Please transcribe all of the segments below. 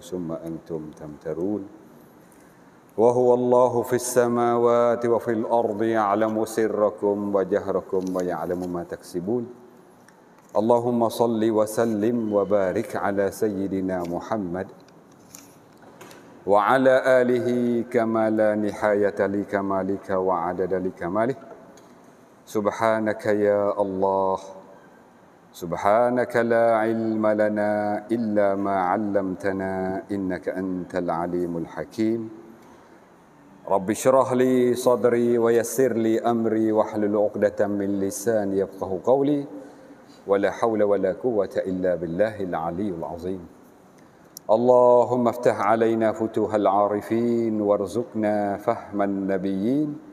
ثم انتم تمترون وهو الله في السماوات وفي الارض يعلم سركم وجهركم ويعلم ما تكسبون اللهم صل وسلم وبارك على سيدنا محمد وعلى آله كما لا نحاية لكمالك وعدد لكماله سبحانك يا الله سبحانك لا علم لنا إلا ما علمتنا إنك أنت العليم الحكيم رب اشرح لي صدري ويسر لي أمري واحلل عقدة من لساني يفقه قولي ولا حول ولا قوة إلا بالله العلي العظيم اللهم افتح علينا فتوح العارفين وارزقنا فهم النبيين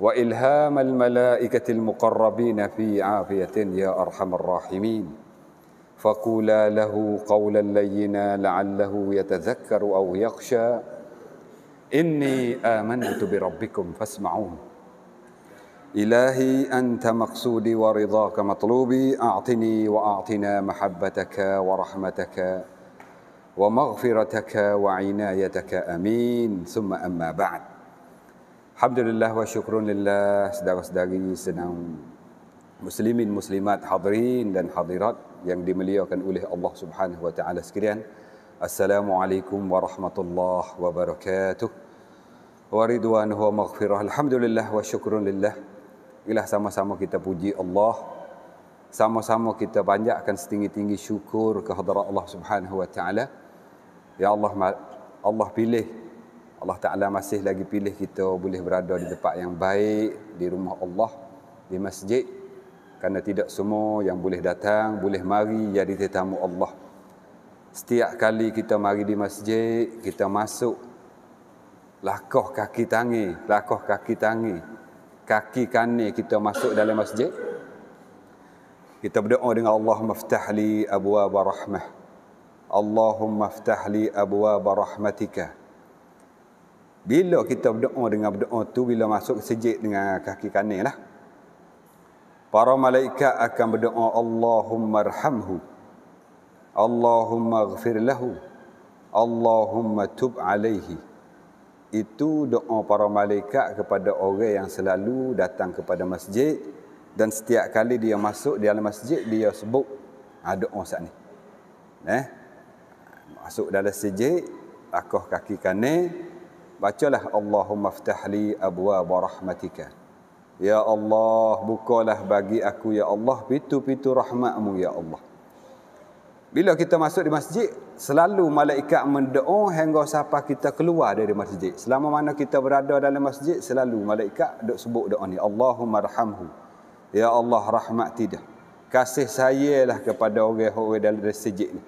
والهام الملائكه المقربين في عافيه يا ارحم الراحمين فقولا له قولا لينا لعله يتذكر او يخشى اني امنت بربكم فاسمعون الهي انت مقصودي ورضاك مطلوبي اعطني واعطنا محبتك ورحمتك ومغفرتك وعنايتك امين ثم اما بعد Alhamdulillah wa syukrulillah sedara-sedari senang muslimin muslimat hadirin dan hadirat yang dimuliakan oleh Allah Subhanahu wa taala sekalian. Assalamualaikum warahmatullahi wabarakatuh. Wa ridwanuhu wa maghfirah. Alhamdulillah wa syukrulillah. Ilah sama-sama kita puji Allah. Sama-sama kita panjatkan setinggi-tinggi syukur kehadrat Allah Subhanahu wa taala. Ya Allah Allah pilih Allah Ta'ala masih lagi pilih kita boleh berada di tempat yang baik, di rumah Allah, di masjid. Kerana tidak semua yang boleh datang, boleh mari jadi tetamu Allah. Setiap kali kita mari di masjid, kita masuk. Lakoh kaki tangi, lakoh kaki tangi. Kaki kani kita masuk dalam masjid. Kita berdoa dengan Allah maftahli abwa barahmah. Allahumma aftahli abwa barahmatika. Bila kita berdoa dengan berdoa tu bila masuk sejid dengan kaki kanan lah. Para malaikat akan berdoa Allahumma arhamhu. Allahumma ghafir lahu. Allahumma tub alaihi. Itu doa para malaikat kepada orang yang selalu datang kepada masjid dan setiap kali dia masuk di dalam masjid dia sebut ha, doa saat ni. Eh? Masuk dalam sejid, akoh kaki kanan, bacalah Allahumma ftahli abwa barahmatika. Ya Allah, bukalah bagi aku ya Allah pintu-pintu rahmatmu ya Allah. Bila kita masuk di masjid, selalu malaikat mendoa hingga sampai kita keluar dari masjid. Selama mana kita berada dalam masjid, selalu malaikat duk sebut doa ni, Allahumma rahamhu. Ya Allah rahmat tidak. Kasih sayalah kepada orang-orang dalam masjid ni.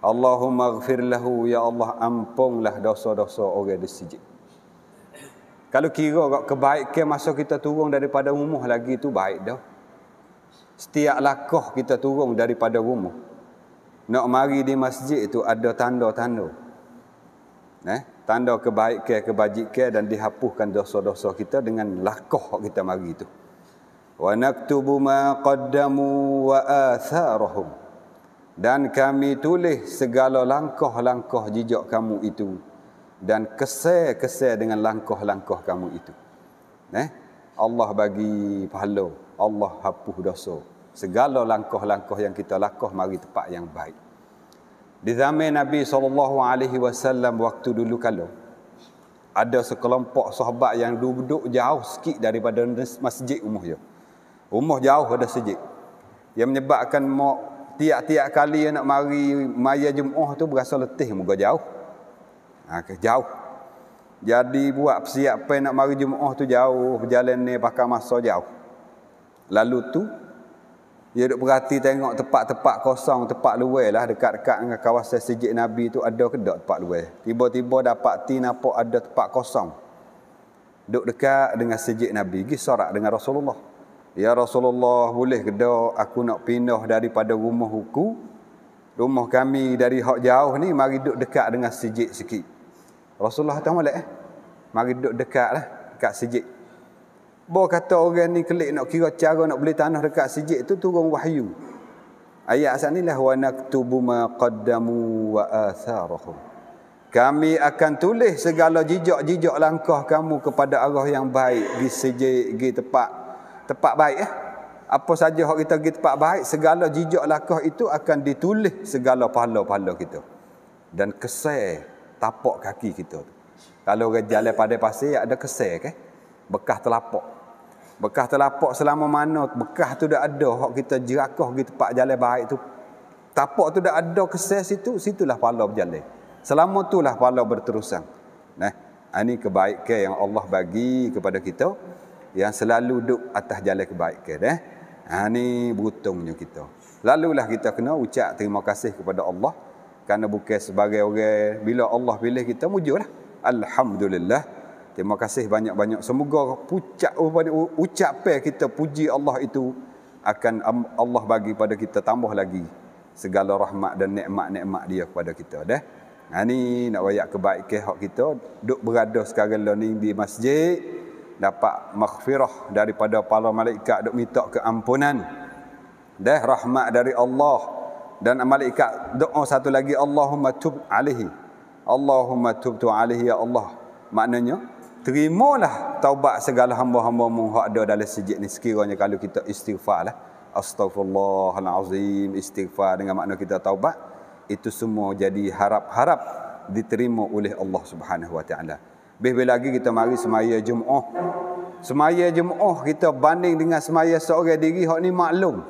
Allahumma ghafir lahu ya Allah ampunlah dosa-dosa orang di sijid. Kalau kira kat kebaikan masa kita turun daripada rumah lagi tu baik dah. Setiap lakah kita turun daripada rumah. Nak mari di masjid itu ada tanda-tanda. Eh? Tanda kebaikan, kebajikan dan dihapuskan dosa-dosa kita dengan lakah kita mari itu. Wa naktubu ma qaddamu wa atharahum dan kami tulis segala langkah-langkah jejak kamu itu dan kesel-kesel dengan langkah-langkah kamu itu. Eh? Allah bagi pahala, Allah hapuh dosa. Segala langkah-langkah yang kita lakukan mari tepat yang baik. Di zaman Nabi saw waktu dulu kalau ada sekelompok sahabat yang duduk jauh sikit daripada masjid umumnya. Umuh jauh ada sejik Yang menyebabkan mak tiap-tiap kali nak mari maya jemaah tu berasa letih muka jauh. Ha, jauh. Jadi buat persiapan nak mari jemaah tu jauh, jalan ni pakai masa jauh. Lalu tu dia duk berhati tengok tempat-tempat kosong, tempat luar lah dekat-dekat dengan kawasan sejid Nabi tu ada ke tak tempat luar. Tiba-tiba dapat ti nampak ada tempat kosong. Duk dekat dengan sejid Nabi, gi sorak dengan Rasulullah. Ya Rasulullah boleh ke aku nak pindah daripada rumah aku rumah kami dari hak jauh ni mari duduk dekat dengan sejik sikit. Rasulullah tak molek eh. Mari duduk dekat lah dekat sejik. Bo kata orang ni kelik nak kira cara nak beli tanah dekat sejik tu turun wahyu. Ayat asal ni lah wa naktubu ma wa atharuhum. Kami akan tulis segala jejak-jejak langkah kamu kepada Allah yang baik di sejik, di tempat tempat baik eh? apa saja hak kita pergi tempat baik segala jijak lakah itu akan ditulis segala pahala-pahala kita dan kesai tapak kaki kita kalau orang jalan pada pasir ada kesai kan eh? bekas telapak bekas telapak selama mana bekas tu dah ada hak kita jerakah di tempat jalan baik tu tapak tu dah ada kesai situ situlah pahala berjalan selama itulah pahala berterusan nah ini kebaikan yang Allah bagi kepada kita yang selalu duduk atas jalan kebaikan eh. Ha ni butungnya kita. Lalu lah kita kena ucap terima kasih kepada Allah kerana bukan sebagai orang bila Allah pilih kita mujurlah. Alhamdulillah. Terima kasih banyak-banyak. Semoga pucat oh, ucapan kita puji Allah itu akan Allah bagi pada kita tambah lagi segala rahmat dan nikmat-nikmat dia kepada kita dah. Ha ni nak wayak kebaikan hak kita duk berada sekarang lah ni di masjid dapat maghfirah daripada para malaikat duk minta keampunan dah rahmat dari Allah dan malaikat doa satu lagi Allahumma tub alihi Allahumma tub tu alihi ya Allah maknanya terimalah taubat segala hamba-hambamu hak ada dalam sejid ni sekiranya kalau kita istighfar lah astagfirullahalazim istighfar dengan makna kita taubat itu semua jadi harap-harap diterima oleh Allah Subhanahu wa taala lebih-lebih lagi kita mari semaya jemaah. Semaya jemaah kita banding dengan semaya seorang diri. Hak ni maklum.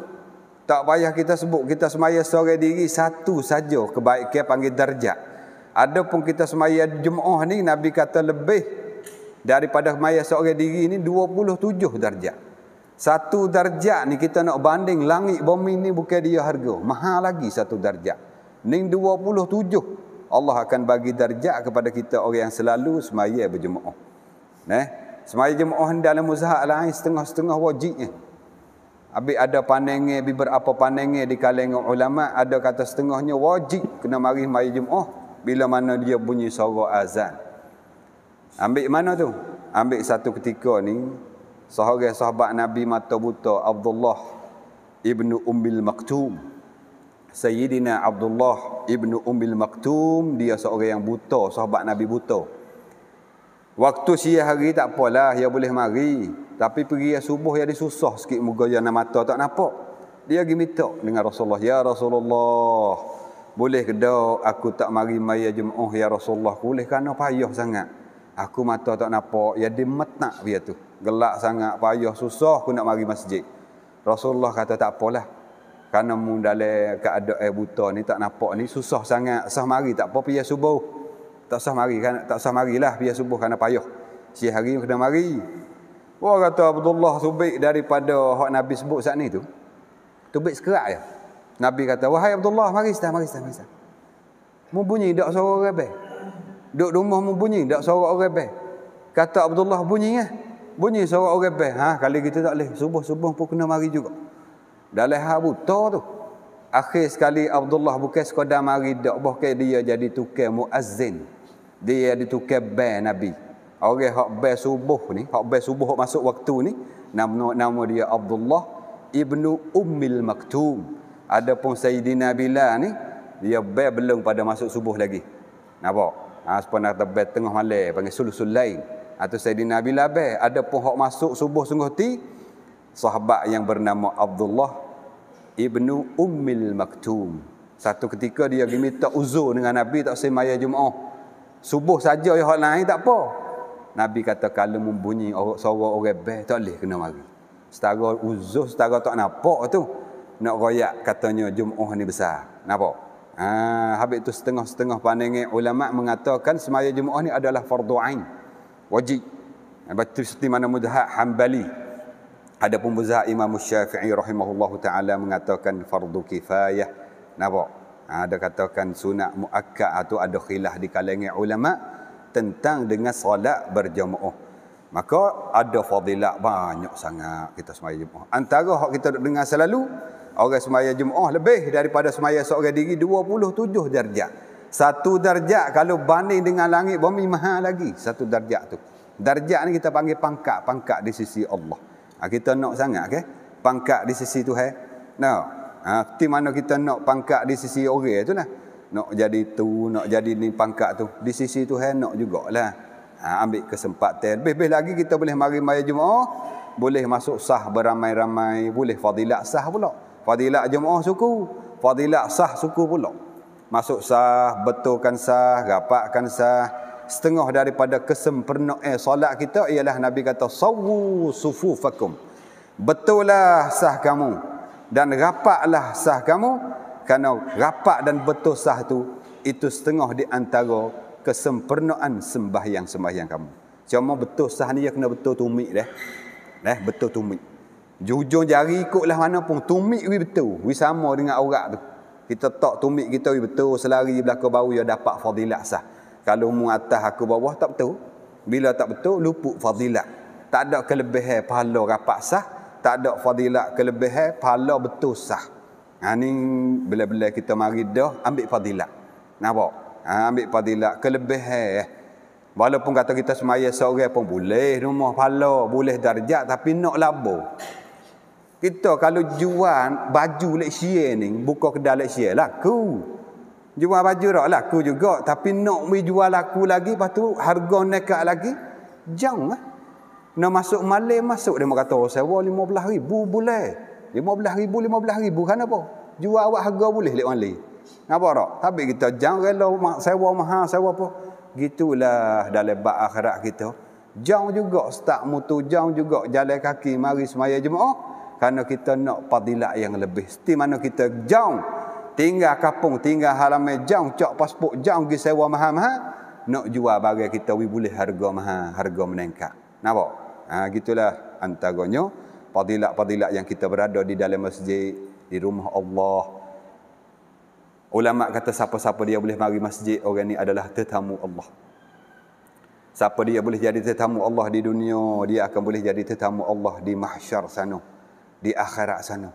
Tak payah kita sebut. Kita semaya seorang diri satu saja. Kebaikan panggil darjat. Adapun kita semaya jemaah ni. Nabi kata lebih daripada semaya seorang diri ni 27 darjat. Satu darjat ni kita nak banding langit bumi ni bukan dia harga. Mahal lagi satu darjat. Ni Allah akan bagi darjah kepada kita orang yang selalu semaya berjemaah. Eh? Semaya jemaah ni dalam muzahat lain setengah-setengah wajibnya. Habis ada pandangnya, habis berapa pandangnya di kalangan ulama, ada kata setengahnya wajib kena mari semaya jemaah bila mana dia bunyi suara azan. Ambil mana tu? Ambil satu ketika ni, seorang sahabat Nabi mata buta Abdullah ibnu Ummil Maktum. Sayyidina Abdullah ibnu Umil Maktum dia seorang yang buta sahabat Nabi buta waktu siang hari tak apalah dia boleh mari tapi pergi ya subuh dia susah sikit muka dia nak mata tak nampak dia pergi minta dengan Rasulullah ya Rasulullah boleh ke dak aku tak mari maya jemaah ya Rasulullah boleh kerana payah sangat aku mata tak nampak ya dia metak dia tu gelak sangat payah susah aku nak mari masjid Rasulullah kata tak apalah kerana mu dalam keadaan eh, buta ni tak nampak ni susah sangat sah mari tak apa pian subuh tak sah mari kan tak sah marilah pian subuh kerana payah siang hari kena mari Wah kata Abdullah Subik daripada hak Nabi sebut saat ni tu. Tubik sekerak ya. Nabi kata, wahai Abdullah, mari sedang, mari sedang, mari sedang. Membunyi tak suara orang lebih. Duduk rumah membunyi tak suara orang lebih. Kata Abdullah, bunyinya, ya. Eh? Bunyi suara orang lebih. Ha, kali kita tak boleh. Subuh-subuh pun kena mari juga. Dalam hal buta tu. Akhir sekali Abdullah bukan sekadar mari dak bahkan dia jadi tukang muazzin. Dia jadi ditukar bay Nabi. Orang hak bay subuh ni, hak bay subuh hak masuk waktu ni nama nama dia Abdullah ibnu Ummil Maktum. Adapun Sayyidina Bilal ni dia bay belum pada masuk subuh lagi. Nampak? Ah ha, sepanah tebet tengah malam panggil sulusul lain. Atau Sayyidina Bilal bay adapun hak masuk subuh sungguh ti sahabat yang bernama Abdullah Ibnu Ummil Maktum. Satu ketika dia pergi minta uzur dengan Nabi tak semaya Jumaat. Subuh saja ya hal naik tak apa. Nabi kata kalau membunyi suara orang bel tak boleh kena mari. Setara uzur setara tak nampak tu. Nak royak katanya Jumaat ni besar. Napa? Ha, habis tu setengah-setengah pandangan ulama mengatakan semaya Jumaat ni adalah fardu ain. Wajib. Baca seperti mana mudahak hambali. Ada pembezah Imam Syafi'i rahimahullahu taala mengatakan fardu kifayah. Nampak? Ha, ada katakan sunat muakkad atau ada khilaf di kalangan ulama tentang dengan solat berjemaah. Maka ada fadilat banyak sangat kita semaya jemaah. Antara hak kita dengar selalu orang semaya jemaah lebih daripada semayang seorang diri 27 darjat. Satu darjat kalau banding dengan langit bumi mahal lagi satu darjat tu. Darjat ni kita panggil pangkat, pangkat di sisi Allah. Ha, kita nak sangat okay? pangkat di sisi Tuhan no. ha, di mana kita nak pangkat di sisi orang tu lah nak jadi tu, nak jadi ni pangkat tu di sisi tu Tuhan nak jugalah ha, ambil kesempatan, lebih-lebih lagi kita boleh mari maya jumaah boleh masuk sah beramai-ramai boleh fadilat sah pula fadilat jumaah suku, fadilat sah suku pula masuk sah, betulkan sah rapatkan sah setengah daripada kesempurnaan eh, solat kita ialah Nabi kata sawu sufufakum. Betullah sah kamu dan rapatlah sah kamu kerana rapat dan betul sah tu itu setengah di antara kesempurnaan sembahyang-sembahyang kamu. Cuma betul sah ni dia kena betul tumik dah. Dah betul tumik. Jujur jari ikutlah mana pun tumik wi betul. Wi sama dengan aurat tu. Kita tak tumik kita wi betul selari belaka bau ya dapat fadilat sah kalau mu atas aku bawah tak betul bila tak betul luput fadilat tak ada kelebihan pahala rapat sah tak ada fadilat kelebihan pahala betul sah ha ni bila-bila kita mari dah ambil fadilat nampak ha, ambil fadilat kelebihan walaupun kata kita semaya seorang pun boleh rumah pahala boleh darjat tapi nak labo kita kalau jual baju leksyen, ni buka kedai leksyen laku lah, cool jual baju dah laku juga tapi nak pergi jual laku lagi lepas tu harga nekat lagi jauh eh. lah nak masuk malam masuk dia kata oh, sewa RM15,000 boleh RM15,000 RM15,000 kan apa jual awak harga boleh lihat orang lain apa tak tapi kita jangan rela sewa mahal sewa apa gitulah dalam bak akhirat kita jauh juga start mutu jauh juga jalan kaki mari semaya jemaah kerana kita nak padilat yang lebih setiap mana kita jauh tinggal kapung, tinggal halaman, jauh cok pasport, jauh pergi sewa maha mahal nak jual bagi kita, we boleh harga maha, harga meningkat. Nampak? Ha, gitulah antaranya, padilak-padilak yang kita berada di dalam masjid, di rumah Allah. Ulama kata siapa-siapa dia boleh mari masjid, orang ini adalah tetamu Allah. Siapa dia boleh jadi tetamu Allah di dunia, dia akan boleh jadi tetamu Allah di mahsyar sana, di akhirat sana.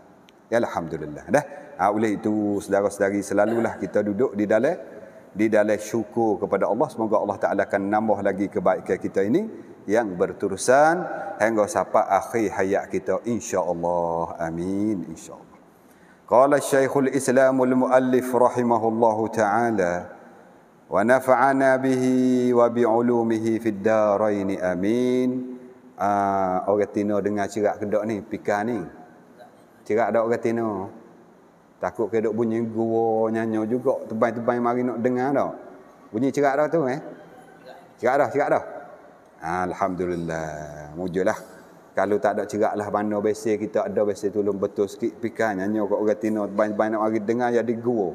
Ya Alhamdulillah. Dah. Ha, ah, oleh itu saudara-saudari selalulah kita duduk di dalam di dalam syukur kepada Allah semoga Allah Taala akan nambah lagi kebaikan kita ini yang berterusan hingga sampai akhir hayat kita insya-Allah amin insya-Allah qala syaikhul Islamul muallif rahimahullahu taala wa nafa'ana bihi wa bi ulumihi fid darain amin Ah, orang tino dengar cerak kedok ni pikan ni cerak dak orang tino Takut kedok bunyi gua nyanyo juga tebai-tebai mari nak dengar dah. Bunyi cerak dah tu eh. Cerak dah, cerak dah. Alhamdulillah. Mujulah. Kalau tak ada cerak lah mana besi kita ada besi tolong betul sikit pikan nyanyo kok orang tino tebai-tebai nak mari dengar jadi gua.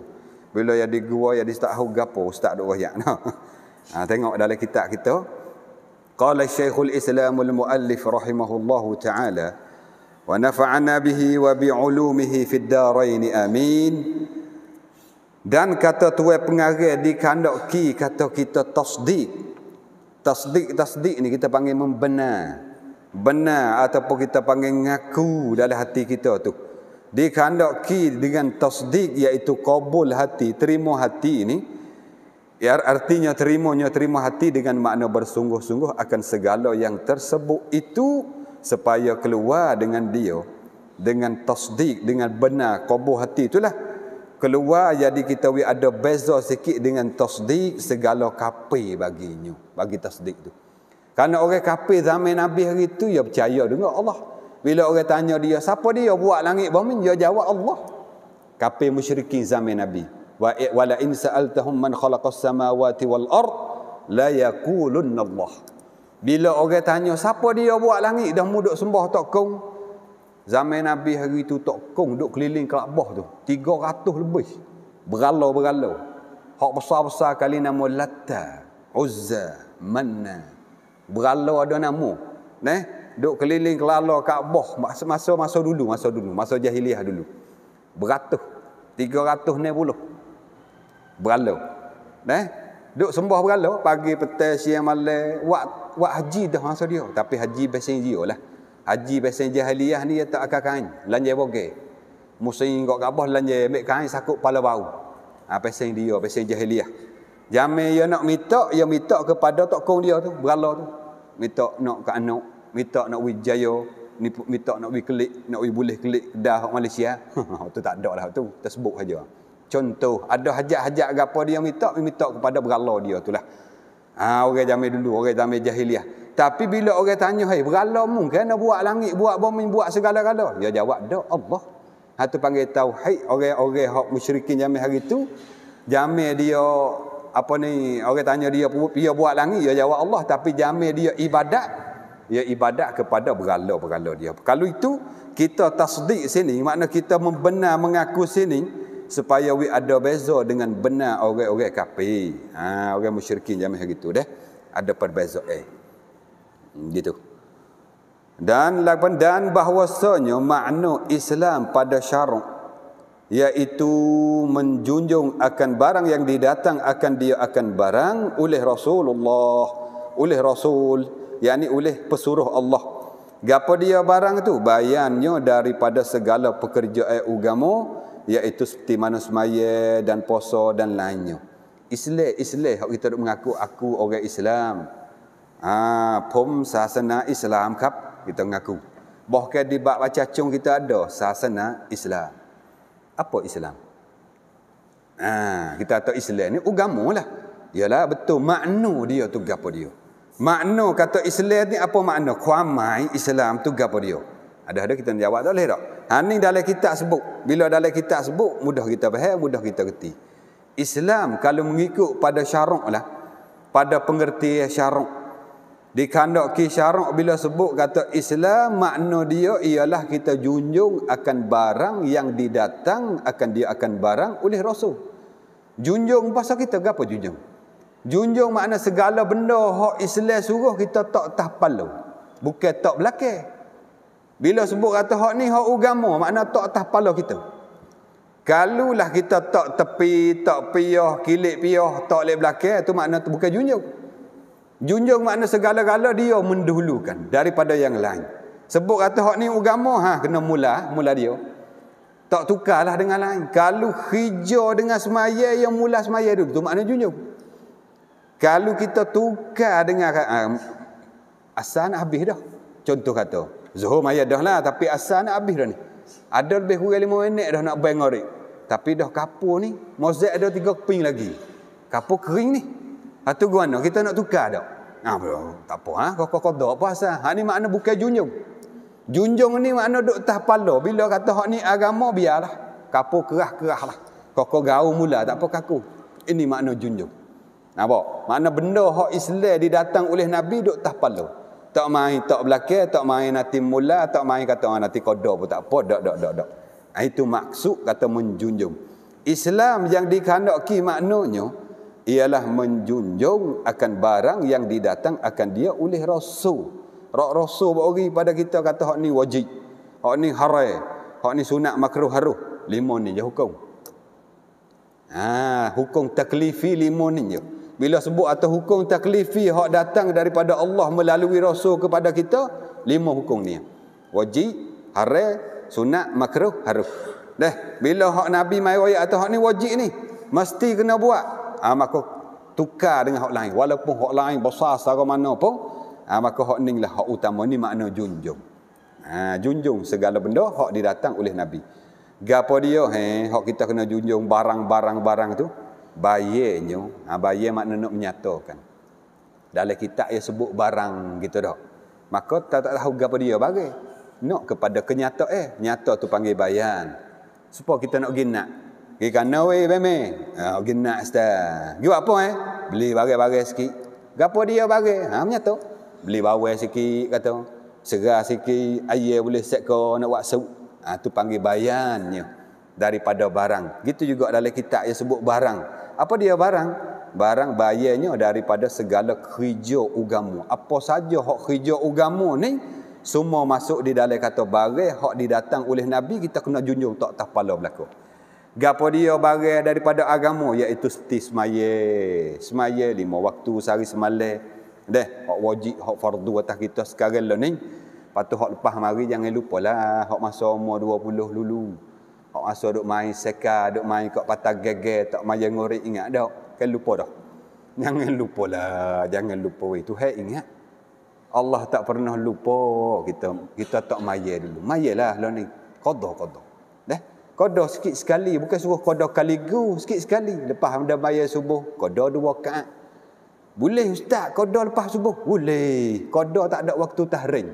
Bila jadi gua jadi tak tahu gapo ustaz dok royak noh. Ha tengok dalam kitab kita. Qala Syekhul Islamul Muallif rahimahullahu taala ونفعنا به وبعلومه في الدارين amin. dan kata tuai pengarah di kandok ki kata kita tasdik tasdik tasdik ni kita panggil membenar benar ataupun kita panggil ngaku dalam hati kita tu di kandok ki dengan tasdik iaitu kabul hati terima hati ni ya artinya terimanya terima hati dengan makna bersungguh-sungguh akan segala yang tersebut itu supaya keluar dengan dia dengan tasdik dengan benar qabul hati itulah keluar jadi kita we ada beza sikit dengan tasdik segala kape baginya bagi tasdik tu kerana orang kape zaman nabi hari itu dia ya percaya dengan Allah bila orang tanya dia siapa dia buat langit bumi dia jawab Allah Kape musyrikin zaman nabi wa wala in man khalaqas samawati wal ard la yaqulunna Allah bila orang tanya siapa dia buat langit dah muduk sembah tok kong. Zaman Nabi hari itu tok kong duk keliling Kaabah tu 300 lebih. Beralo-beralo. Hak besar-besar kali nama Latta, Uzza, Manna. Beralo ada nama. Neh, duk keliling kelala Kaabah masa-masa masa dulu, masa dulu, masa jahiliah dulu. Beratus 300 ni puluh. Beralau. neh. Duk sembah berhala pagi petang siang malam buat buat haji dah masa dia tapi haji besen dia lah. Haji besen jahiliah ni dia tak akan kain. Lanjai boge. Musing kok gabah lanjai ambil kain sakut kepala bau. Ah ha, besen dia besen jahiliah. Jamai dia nak minta, dia minta kepada tokong dia tu, berhala tu. Minta nak ke anak, minta nak wi ni minta nak wi kelik, nak wi boleh kelik dah Malaysia. tu tak ada lah tu, tersebut saja. Contoh, ada hajat-hajat apa dia minta, minta kepada berhala dia tu lah. Ha, orang zaman dulu, orang zaman jahiliah. Tapi bila orang tanya, hey, berhala mu, kena buat langit, buat bumi, buat segala-gala. Dia jawab, tak, Allah. Itu ha, panggil tauhid orang-orang yang musyrikin zaman hari itu. Zaman dia, apa ni, orang tanya dia, dia buat langit, dia jawab Allah. Tapi zaman dia ibadat, dia ibadat kepada berhala-berhala dia. Kalau itu, kita tasdik sini, makna kita membenar mengaku sini, supaya we ada beza dengan benar orang-orang kafir. Ha orang musyrikin jangan macam gitu deh. Ada perbezaan. Eh. Gitu. Dan lagipun dan bahwasanya makna Islam pada syarak yaitu menjunjung akan barang yang didatang akan dia akan barang oleh Rasulullah oleh Rasul yakni oleh pesuruh Allah Gapo dia barang tu? Bayannya daripada segala pekerjaan agama iaitu seperti mana semaya dan puasa dan lainnya. Islam, Islam hok kita mengaku aku orang Islam. Ah, pom sasana Islam kap kita mengaku. Bahkan di bab baca cung kita ada sasana Islam. Apa Islam? Ah, kita tahu Islam ni agama lah. betul makna dia tu gapo dia. Makna kata Islam ni apa makna? Kuamai Islam tu gapo dia? Ada-ada kita nak jawab tak boleh tak? Ha, ini dalam kitab sebut. Bila dalam kitab sebut, mudah kita faham, mudah kita kerti. Islam kalau mengikut pada syarung lah. Pada pengertian syarung. Di kandak ki syarung bila sebut kata Islam makna dia ialah kita junjung akan barang yang didatang akan dia akan barang oleh Rasul. Junjung pasal kita ke apa junjung? Junjung makna segala benda hak Islam suruh kita tak tahpal. Bukan tak belakang. Bila sebut kata hak ni hak agama, makna tak atas kepala kita. Kalulah kita tak tepi, tak piyah, kilik piyah, tak lek belakang, itu makna tu bukan junjung. Junjung makna segala-gala dia mendahulukan daripada yang lain. Sebut kata hak ni agama, ha kena mula, mula dia. Tak tukarlah dengan lain. Kalau hijau dengan semaya yang mula semaya dulu, itu makna junjung. Kalau kita tukar dengan ha, asan habis dah. Contoh kata, Zuhur mayat dah lah tapi asal nak habis dah ni. Ada lebih kurang lima minit dah nak bang ngorik. Tapi dah kapur ni, mozek ada tiga keping lagi. Kapur kering ni. Atau guana kita nak tukar dak? Ah, tak apa ha? Kau kau kau apa asal? Ha ni makna bukan junjung. Junjung ni makna duk tah pala. Bila kata hak ni agama biarlah. Kapur kerah-kerah lah. Kau kau gaul mula tak apa kaku. Ini makna junjung. Nampak? Makna benda hak Islam didatang oleh Nabi duk tah pala. Tak main tak belakang, tak main nanti mula, tak main kata orang nanti kodok pun tak apa. Dok, dok, dok, dok. Ah, itu maksud kata menjunjung. Islam yang dikandalki maknanya ialah menjunjung akan barang yang didatang akan dia oleh Rasul. Rok Rasul bagi pada kita kata hak ni wajib. Hak ni haram. Hak ni sunat makruh haruh. Lima ni je hukum. Ha, hukum taklifi lima ni je bila sebut atau hukum taklifi hak datang daripada Allah melalui rasul kepada kita lima hukum ni wajib haram sunat makruh haruf deh bila hak nabi mai royak atau hak ni wajib ni mesti kena buat ha, maka tukar dengan hak lain walaupun hak lain besar secara mana pun ha, maka hak ni lah hak utama ni makna junjung ha, junjung segala benda hak didatang oleh nabi gapo dia eh, hak kita kena junjung barang-barang-barang tu bayenyo ha baye makna nak menyatakan dalam kitab ia sebut barang gitu dok. maka tak tak tahu gapo dia bagi nak kepada kenyata eh nyata tu panggil bayan supaya kita nak gina gi kana we beme eh. ha gina sta gi apa eh beli barang-barang sikit gapo dia bagi ha menyata beli bawang sikit kata Segar sikit ayah boleh set kau nak buat sup ha tu panggil bayannya daripada barang. Gitu juga dalam kitab yang sebut barang. Apa dia barang? Barang bayarnya daripada segala kerja ugamu. Apa saja hak kerja ugamu ni, semua masuk di dalam kata barai hak didatang oleh Nabi, kita kena junjung tak tak pala berlaku. Gapo dia barai daripada agama iaitu seperti semaya. Semaya lima waktu sehari semalai. Deh, hak wajib, hak fardu atas kita sekarang lah ni. Lepas hak lepas mari jangan lupa lah. Hak masa umur 20 lulu. Kau masa duk main seka, duk main kau patah gege, tak maya ngori ingat dak. Kan lupa dah. Jangan lupa lah, jangan lupa Itu Tu hai ingat. Allah tak pernah lupa kita kita tak main dulu. main lah, lah ni. Qada qada. Dah. Qada sikit sekali, bukan suruh qada kali gu sikit sekali. Lepas dah maya subuh, qada dua kaat. Boleh ustaz qada lepas subuh? Boleh. Qada tak ada waktu tahrin.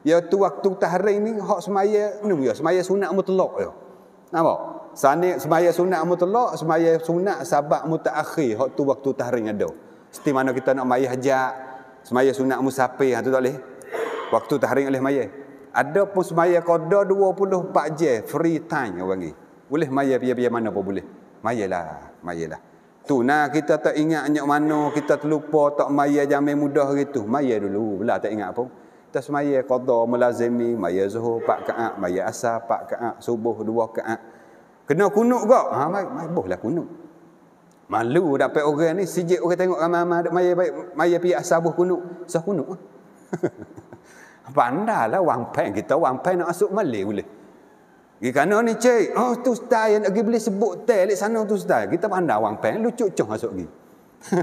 Ya tu waktu tahrin ni hak semaya, ni ya semaya sunat mutlak ya. Apa? Sani semaya sunat mutlak, semaya sunat sabak mutaakhir, hak tu waktu tahring ada. Seti mana kita nak mai hajat, semaya sunat musafir, hak tu tak boleh. Waktu tahring oleh mai. Ada pun semaya qada 24 je free time orang ni. Boleh mai biar-biar mana pun boleh. Mayalah, lah. Tu nah kita tak ingat nyok mana, kita terlupa tak maya jamin mudah gitu. Maya dulu, belah tak ingat apa atas maya qadha melazimi, maya zuhur pak kaak, maya asa, pak kaak, subuh dua kaak, kena kunuk ke ha mai mai bohlah kunuk malu dapat orang ni sijil orang tengok ramai-ramai ada maya baik maya pi asar buh kunuk sah kunuk lah. pandalah wang pen kita wang pen nak masuk mali boleh Gi kana ni cik. Oh tu ustaz yang lagi beli sebut tel lek sana tu ustaz. Kita pandai wang pen lucu cuh masuk gi.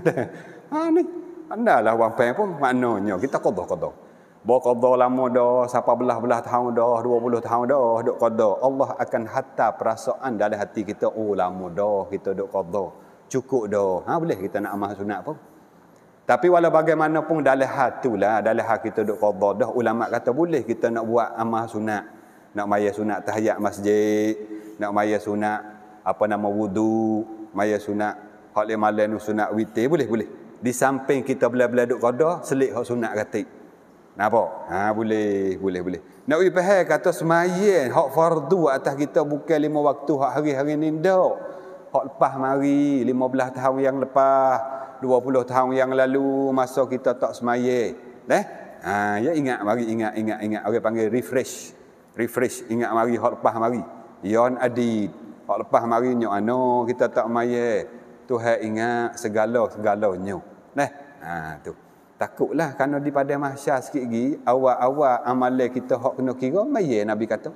ha ni. Pandalah wang pen pun maknanya kita qada-qada. Berkodha lama dah, siapa belah-belah tahun dah, dua puluh tahun dah, duk kodha. Allah akan hatta perasaan dalam hati kita, oh lama dah, kita duk kodha. Cukup dah. Ha, boleh kita nak amal sunat pun. Tapi walau bagaimanapun dalam lah, dalam hati kita duk kodha dah, ulama' kata boleh kita nak buat amal sunat. Nak maya sunat tahiyat masjid, nak maya sunat apa nama wudu, maya sunat hak lemah sunat witi, boleh-boleh. Di samping kita belah belah duk kodha, selik hak sunat katik. Nampak? Ha, boleh, boleh, boleh. Nabi Pahal kata semayan, hak fardu atas kita bukan lima waktu, hak hari-hari ni tak. Hak lepas mari, lima belah tahun yang lepas, dua puluh tahun yang lalu, masa kita tak semayan. Eh? Ha, ya ingat mari, ingat, ingat, ingat. Orang panggil refresh. Refresh, ingat mari, hak lepas mari. Yon adid. Hak lepas mari, nyok ano, kita tak semayan. Tuhan ingat segala-segalanya. Eh? Ha, tu. Ha, Takutlah kerana di pada mahsyar sikit lagi awal-awal amalan kita hak kena kira maye nabi kata.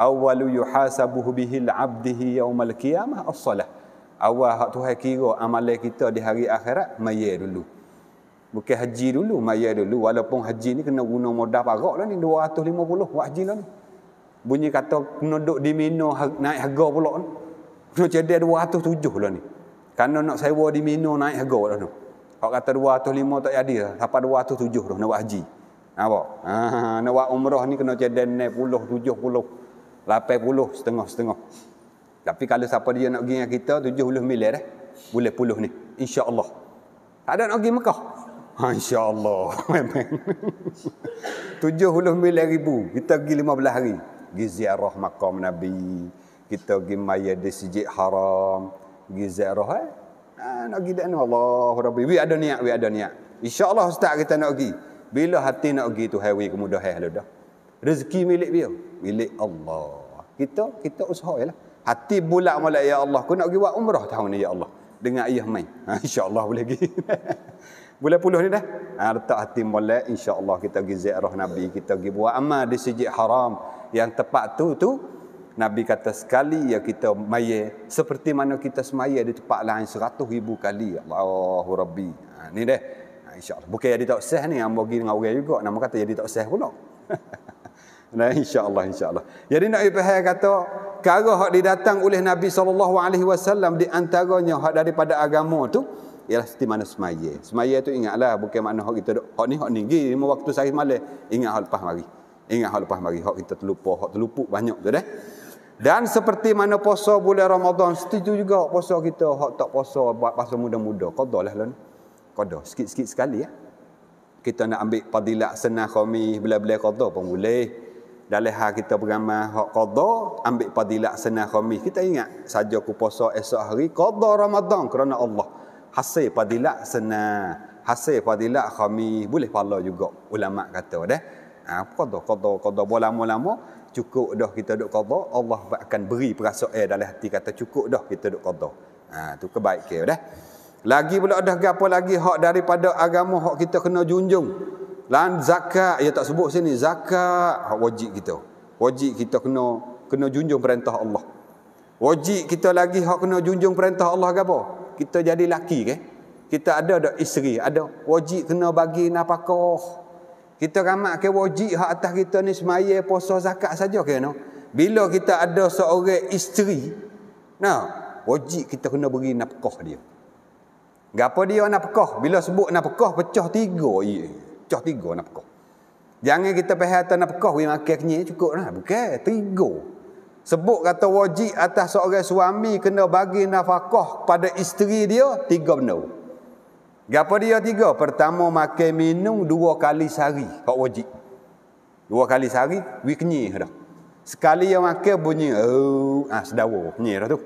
Awalu yuhasabu bihil abdihi yaumal qiyamah as-salah. Awal hak Tuhan kira amalan kita di hari akhirat maye dulu. Bukan haji dulu, maya dulu. Walaupun haji ni kena guna modal parak lah ni. 250 buat haji lah ni. Bunyi kata kena duduk di Mino ha, naik harga pula ni. Kena cedek 207 lah ni. Karena nak sewa di Mino naik harga lah ni. Kau kata dua atau lima tak jadi lah. Sapa Sampai 207 dah nak buat haji. Nampak? Ha, nak buat umrah ni kena cedan naik puluh, tujuh puluh. Lapan puluh, setengah, setengah. Tapi kalau siapa dia nak pergi dengan kita, tujuh puluh milir eh. Boleh puluh ni. InsyaAllah. Tak ada nak pergi Mekah. Ha, InsyaAllah. Tujuh puluh milir ribu. Kita pergi lima belah hari. Pergi ziarah makam Nabi. Kita pergi maya di sijik haram. Pergi ziarah eh. Ah, nak pergi dan Allah Rabbi. We ada niat, we ada niat. InsyaAllah Ustaz kita nak pergi. Bila hati nak pergi tu, hewi kemudahan lah dah. Rezeki milik dia. Milik Allah. Kita, kita usaha je ya lah. Hati bulat malak, ya Allah. Aku nak pergi buat umrah tahun ni, ya Allah. Dengan ayah mai. Ha, Allah boleh pergi. Bulan puluh ni dah. Ha, letak hati malak. InsyaAllah kita pergi ziarah Nabi. Kita pergi buat amal di sejik haram. Yang tepat tu, tu Nabi kata sekali ya kita maya seperti mana kita semaya di tempat lain seratus ribu kali. Allahu Rabbi. Ha, ni deh. Ha, InsyaAllah. Bukan jadi tak sah ni. Yang bagi dengan orang juga. Nama kata jadi tak sah pula. nah, InsyaAllah. InsyaAllah. Jadi nak Ibrahim kata. Kara yang didatang oleh Nabi SAW di antaranya hak daripada agama tu ialah seperti mana semaya. Semaya tu ingatlah bukan mana hak kita hak ni hak ni gi waktu sehari malam ingat hak lepas mari. Ingat hak lepas mari hak kita terlupa, hak terluput banyak tu deh. Dan seperti mana puasa bulan Ramadan, setuju juga puasa kita hak tak puasa buat masa muda-muda. Qada lah lah. Qada sikit-sikit sekali ya. Kita nak ambil padilat senang khami bila-bila qada pun boleh. Dalam hal kita beramal hak qada, ambil padilat senang khami. Kita ingat saja ku puasa esok hari qada Ramadan kerana Allah. Hasil padilat senang, hasil padilat khami boleh pahala juga ulama kata dah. Ha qada qada qada lama-lama cukup dah kita duk qada Allah akan beri perasaan eh, dalam hati kata cukup dah kita duk qada ha tu kebaik ke dah lagi pula dah apa lagi hak daripada agama hak kita kena junjung lan zakat ya tak sebut sini zakat hak wajib kita wajib kita kena kena junjung perintah Allah wajib kita lagi hak kena junjung perintah Allah apa kita jadi laki ke kita ada ada isteri ada wajib kena bagi nafkah kita ramak ke wajib hak atas kita ni semaya puasa zakat saja ke no? Bila kita ada seorang isteri, nah, wajib kita kena beri nafkah dia. Gapo dia nafkah? Bila sebut nafkah pecah tiga ye. Pecah tiga nafkah. Jangan kita pahal tak nafkah we makan kenyang cukup lah. Bukan, tiga. Sebut kata wajib atas seorang suami kena bagi nafkah pada isteri dia tiga benda. Gapa dia tiga? Pertama makan minum dua kali sehari. Hak wajib. Dua kali sehari, wi kenyih dah. Sekali yang makan bunyi, oh, ah sedawa, kenyih dah tu.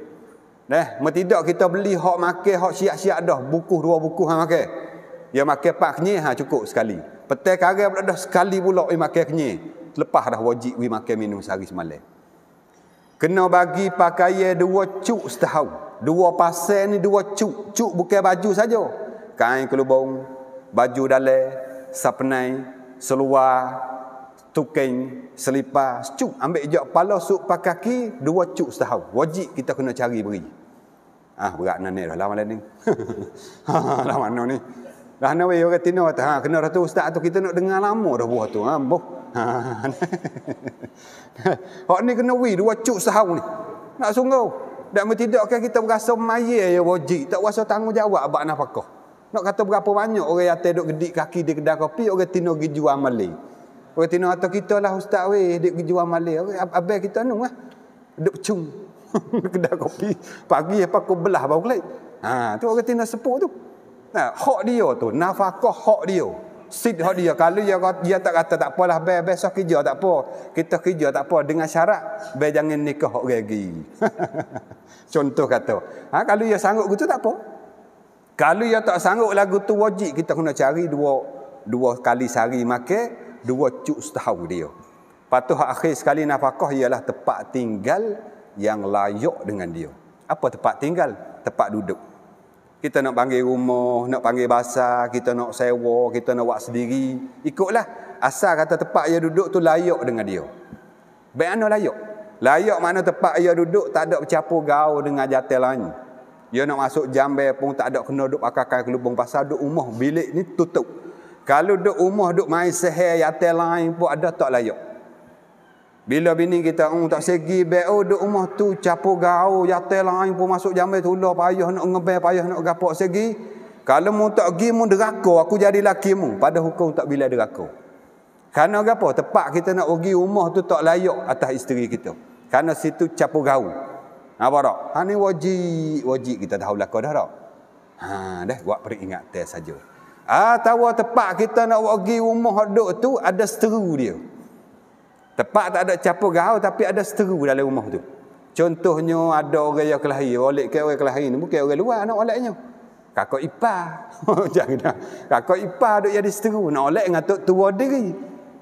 Nah, tidak kita beli hak makan, hak siap-siap dah, buku dua buku hang makan. Dia makan pak kenyih, ha cukup sekali. Petai karang pula dah sekali pula wi makan kenyih. Lepas dah wajib wi makan minum sehari semalam. Kena bagi pakaian dua cuk setahun. Dua pasal ni dua cuk. Cuk bukan baju saja kain kelubung, baju dale, sapnai, seluar, tukeng, selipar, cuk ambil jok palau pakai kaki dua cuk setahu. Wajib kita kena cari beri. Ah berat nan ni dah lama ni. lah mana ni? Dah nak wei orang tino kata ah, kena ratu ustaz tu kita nak dengar lama dah buah tu. Ha boh. Hak ni kena wei dua cuk setahu ni. Nak sungguh. Dan tidak kan kita berasa mayir ya wajib. Tak rasa tanggungjawab abang nafkah. Nak kata berapa banyak orang yang duduk gedik kaki di kedai kopi, orang tino pergi jual malik. Orang tino kata kita lah ustaz weh, dia pergi jual malik. Orang kita anu lah. Duduk pecung. kedai kopi. Pagi apa kau belah bau kelai. Ha, tu orang tino sepuk tu. Nah, hak dia tu. Nafakah hak dia. Sid hak dia. Kalau dia, dia tak kata tak apalah. Bel, besok kerja tak apa. Kita kerja tak apa. Dengan syarat. Bel jangan nikah hak lagi. Contoh kata. Ha, kalau dia sanggup gitu tak apa. Kalau yang tak sanggup lagu tu wajib kita kena cari dua dua kali sehari makan, dua cuk setahu dia. Patuh akhir sekali nafkah ialah tempat tinggal yang layak dengan dia. Apa tempat tinggal? Tempat duduk. Kita nak panggil rumah, nak panggil basah, kita nak sewa, kita nak buat sendiri. Ikutlah. Asal kata tempat dia duduk tu layak dengan dia. Baik mana layak? Layak mana tempat dia duduk tak ada bercampur gaul dengan jatah lain. Ya nak masuk jambai pun tak ada kena duduk akal-akal ke pasal duduk rumah bilik ni tutup. Kalau duduk rumah duduk main seher yate lain pun ada tak layak. Bila bini kita um, tak segi baik oh duduk rumah tu capo gaul yate lain pun masuk jambai lah. payah nak ngebel payah nak gapak segi. Kalau mu tak gi mu deraka aku jadi laki mu pada hukum tak bila deraka. Karena apa? Tepat kita nak pergi rumah tu tak layak atas isteri kita. Karena situ capo gaul. Apa ha, tak? Ha ni wajib, wajib kita tahu lah dah tak? Ha dah buat peringatan saja. Ah tahu tepat kita nak pergi rumah duduk tu ada seteru dia. Tepat tak ada capur gaul tapi ada seteru dalam rumah tu. Contohnya ada orang yang kelahi, oleh ke orang kelahi ni bukan orang luar anak oleknya. Kakak ipar. Jangan. Kakak ipar duk jadi seteru nak oleh dengan tok tua diri.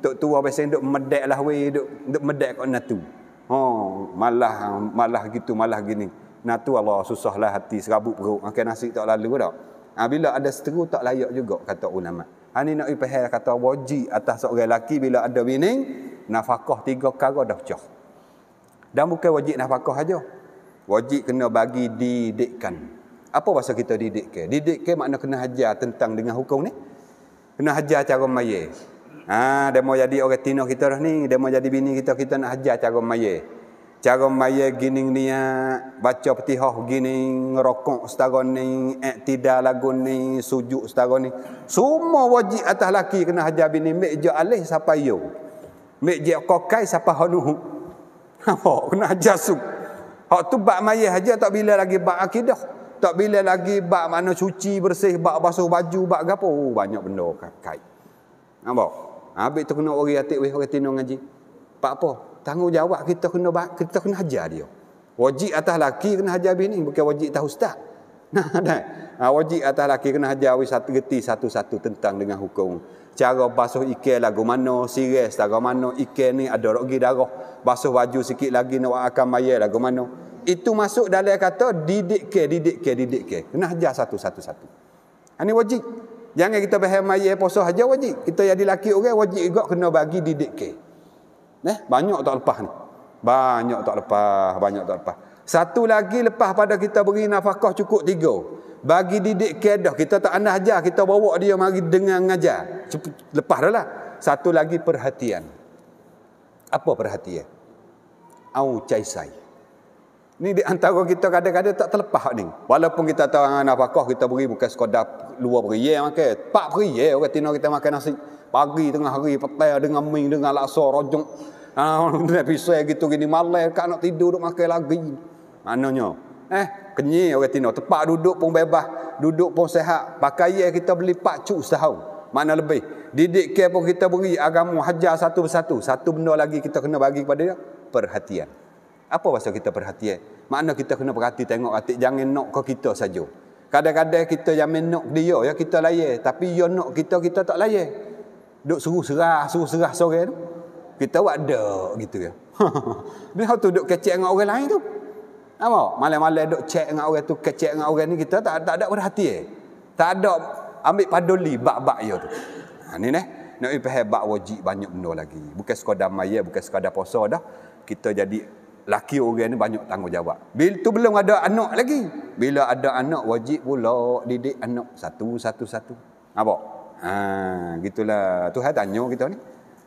Tok tua biasa duk medek lah weh duk medek kat natu ha malah malah gitu malah gini nah tu Allah susahlah hati serabut perut makan nasi tak lalu dah ha, bila ada seteru tak layak juga kata ulama ha ni nak ipahal kata wajib atas seorang lelaki bila ada bini nafkah tiga perkara dah pecah dan bukan wajib nafkah saja wajib kena bagi didikkan apa bahasa kita didikkan didikkan makna kena hajar tentang dengan hukum ni kena hajar cara mayis Ha, dia mau jadi orang tino kita dah ni. Dia mau jadi bini kita, kita nak ajar cara maya. Cara maya gini ni, baca petihah gini, ngerokok setara ni, tidak lagu ni, sujuk setara ni. Semua wajib atas laki kena ajar bini. Mek je alih siapa yo. Mek je kokai siapa honu. Apa? kena ajar suk. Hak tu bak maya ajar tak bila lagi bak akidah. Tak bila lagi bak mana cuci bersih, bak basuh baju, bak gapo. Oh, banyak benda kakai. Nampak? Habis tu kena ori atik weh orang tino ngaji. Pak apa? Tanggungjawab kita kena kita kena hajar dia. Wajib atas laki kena hajar bini bukan wajib atas ustaz. Nah, dah. Ha, wajib atas laki kena hajar wis satu geti satu-satu tentang dengan hukum. Cara basuh ikan lagu mana, sirih setara mana, ikan ni ada rogi darah. Basuh baju sikit lagi nak akan mayat lagu mana. Itu masuk dalam kata didik ke, didik ke, didik ke. Kena hajar satu-satu-satu. Ini ha, wajib. Jangan kita bahan mayat posoh saja wajib. Kita jadi laki orang wajib juga kena bagi didik ke. Eh? Banyak tak lepas ni. Banyak tak lepas. Banyak tak lepas. Satu lagi lepas pada kita beri nafkah cukup tiga. Bagi didik ke dah. Kita tak anda ajar. Kita bawa dia mari dengan ngajar. Lepas dah lah. Satu lagi perhatian. Apa perhatian? Au cai sai. Ini di antara kita kadang-kadang tak terlepas ni. Walaupun kita tahu anak nafkah kita beri bukan sekadar dua beriye makan, empat beriye orang okay, tino kita makan nasi. Pagi tengah hari petai dengan ming dengan laksa rojong. Ah, dia pisau gitu gini malas kan nak tidur duk makan lagi. Mananya? Eh, kenyi orang okay, tino, tempat duduk pun bebas, duduk pun sehat. Pakai kita beli pak cu setahun. Mana lebih? Didik ke pun kita beri agama hajar satu persatu. Satu benda lagi kita kena bagi kepada dia, perhatian. Apa maksud kita perhatian? mana kita kena perhati tengok atik jangan nak ke kita saja. Kadang-kadang kita yang menok dia ya kita layan, tapi dia nak kita kita tak layan. Duk suruh serah, suruh serah sore tu. Kita buat dak gitu ya. Ni tu duk kecek dengan orang lain tu. Apa? Malam-malam duk cek dengan orang tu, kecek dengan orang ni kita tak tak ada berhati. eh. Tak ada ambil paduli bab-bab dia tu. Ha ni neh. Nak ipeh bab wajib banyak benda lagi. Bukan sekadar maya, bukan sekadar puasa dah. Kita jadi laki orang ni banyak tanggungjawab. Bila tu belum ada anak lagi. Bila ada anak wajib pula didik anak satu satu satu. Apa? Ha, gitulah. Tuhan tanya kita ni.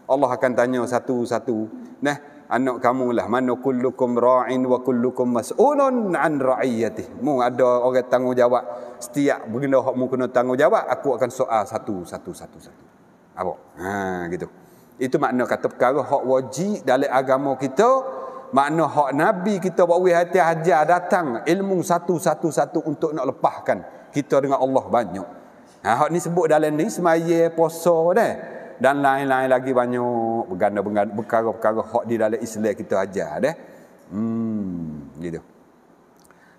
Allah akan tanya satu satu. Nah, anak kamu lah mana kullukum ra'in wa kullukum mas'ulun an ra'iyatih. Mu ada orang tanggungjawab. Setiap benda hak mu kena tanggungjawab, aku akan soal satu satu satu satu. Apa? Ha, gitu. Itu makna kata perkara hak wajib dalam agama kita Makna hak Nabi kita bawa wih hati hajar ah, datang. Ilmu satu-satu-satu untuk nak lepahkan. Kita dengan Allah banyak. Ha, hak ni sebut dalam ni semaya, poso dah. Dan lain-lain lagi banyak. Berganda-ganda, perkara-perkara hak di dalam Islam kita hajar dah. Hmm, gitu.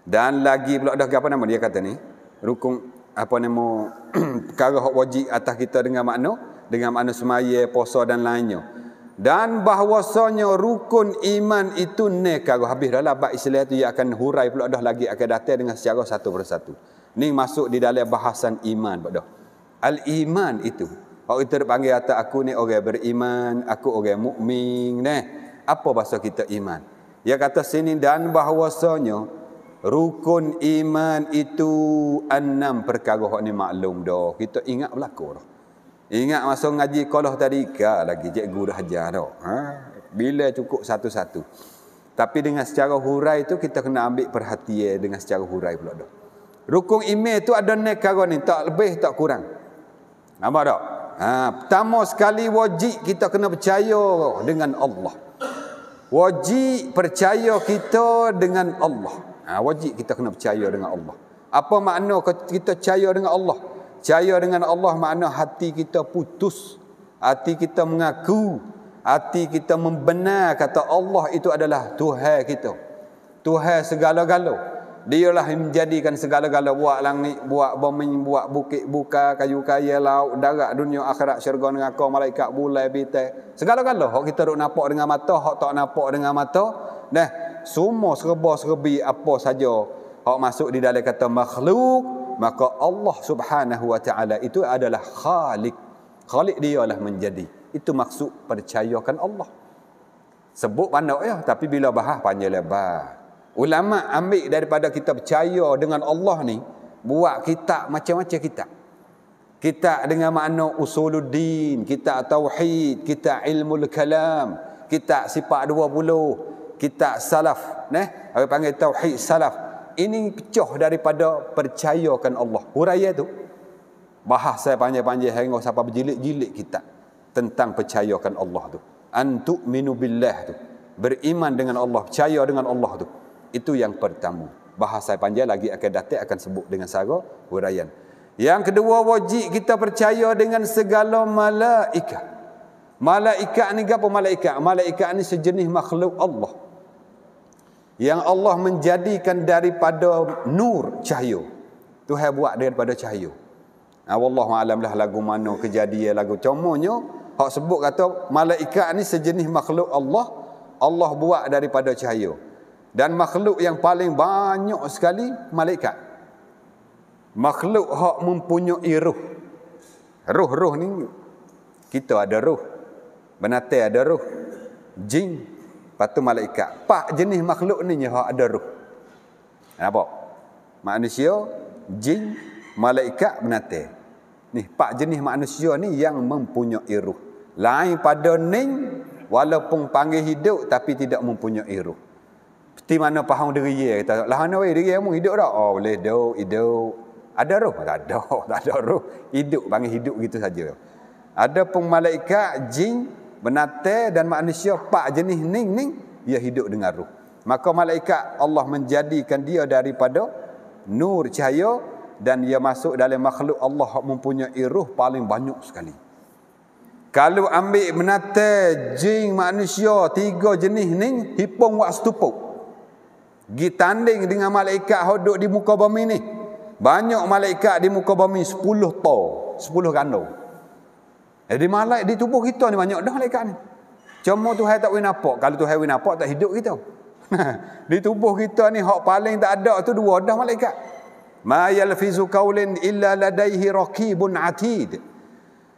Dan lagi pula dah apa nama dia kata ni? Rukun apa nama perkara hak wajib atas kita dengan makna dengan makna semaya, puasa dan lainnya dan bahwasanya rukun iman itu nekar habis dah lah bab Islam tu ia akan hurai pula dah lagi akan datang dengan secara satu persatu ni masuk di dalam bahasan iman pada al iman itu kalau kita panggil atas aku ni orang beriman aku orang mukmin ne apa bahasa kita iman dia kata sini dan bahwasanya rukun iman itu enam perkara hok ni maklum dah kita ingat belako dah Ingat masa ngaji kolah tadi, kah lagi cikgu dah ajar tau. Ha? Bila cukup satu-satu. Tapi dengan secara hurai tu kita kena ambil perhatian dengan secara hurai pula dah. Rukun iman tu ada negara ni, tak lebih tak kurang. Nampak tak? Ha, pertama sekali wajib kita kena percaya dengan Allah. Wajib percaya kita dengan Allah. Ha, wajib kita kena percaya dengan Allah. Apa makna kita percaya dengan Allah? percaya dengan Allah makna hati kita putus hati kita mengaku hati kita membenar kata Allah itu adalah Tuhan kita Tuhan segala-gala lah yang menjadikan segala-gala buat langit buat bumi buat bukit buka kayu kaya laut darat dunia akhirat syurga dengan kau malaikat bulan bintang segala-gala hok kita duk nampak dengan mata hok tak nampak dengan mata dah semua serba serbi apa saja hok masuk di dalam kata makhluk maka Allah Subhanahu wa taala itu adalah Khalik, Khalik dia lah menjadi itu maksud percayakan Allah sebut pandai ya tapi bila bahas panjang lebar ulama ambil daripada kita percaya dengan Allah ni buat kita macam-macam kita. Kita dengan makna usuluddin kita tauhid kita ilmu kalam kitab sifat 20 kita salaf neh orang panggil tauhid salaf ini pecah daripada percayakan Allah. Huraya tu bahas saya panjang-panjang hingga siapa berjilid-jilid kita tentang percayakan Allah tu. Antuk minu billah tu. Beriman dengan Allah, percaya dengan Allah tu. Itu yang pertama. Bahas saya panjang lagi akan datang akan sebut dengan saya huraian. Yang kedua wajib kita percaya dengan segala malaikat. Malaikat ni apa malaikat? Malaikat ni sejenis makhluk Allah yang Allah menjadikan daripada nur cahaya. Tuhan buat daripada cahaya. Ha, Wallahu alam lah lagu mana kejadian lagu comonyo. Hak sebut kata malaikat ni sejenis makhluk Allah. Allah buat daripada cahaya. Dan makhluk yang paling banyak sekali malaikat. Makhluk hak mempunyai ruh. Ruh-ruh ni kita ada ruh. Benatai ada ruh. Jin Patu tu malaikat. Empat jenis makhluk ni yang ada ruh. Apa? Manusia, jin, malaikat, binatang. Ni pak jenis manusia ni yang mempunyai ruh. Lain pada ning walaupun panggil hidup tapi tidak mempunyai ruh. Seperti mana faham diri dia kata, lah ana wei diri amun hidup dak? Oh boleh dak, hidup. Ada ruh? Tak ada, tak ada ruh. Hidup panggil hidup gitu saja. Ada pun malaikat, jin, Benate dan manusia pak jenis ning ning dia hidup dengan ruh. Maka malaikat Allah menjadikan dia daripada nur cahaya dan dia masuk dalam makhluk Allah mempunyai ruh paling banyak sekali. Kalau ambil menate jin manusia tiga jenis ni hipung wak setupuk. Gitanding dengan malaikat hodok di muka bumi ni. Banyak malaikat di muka bumi sepuluh tau. Sepuluh kandung. Jadi eh, malaik di tubuh kita ni banyak dah malaikat ni. Cuma Tuhan tak boleh nampak. Kalau Tuhan boleh nampak, tak hidup kita. di tubuh kita ni, hak paling tak ada tu dua dah malaikat. Ma yalfizu kaulin illa ladaihi rakibun atid.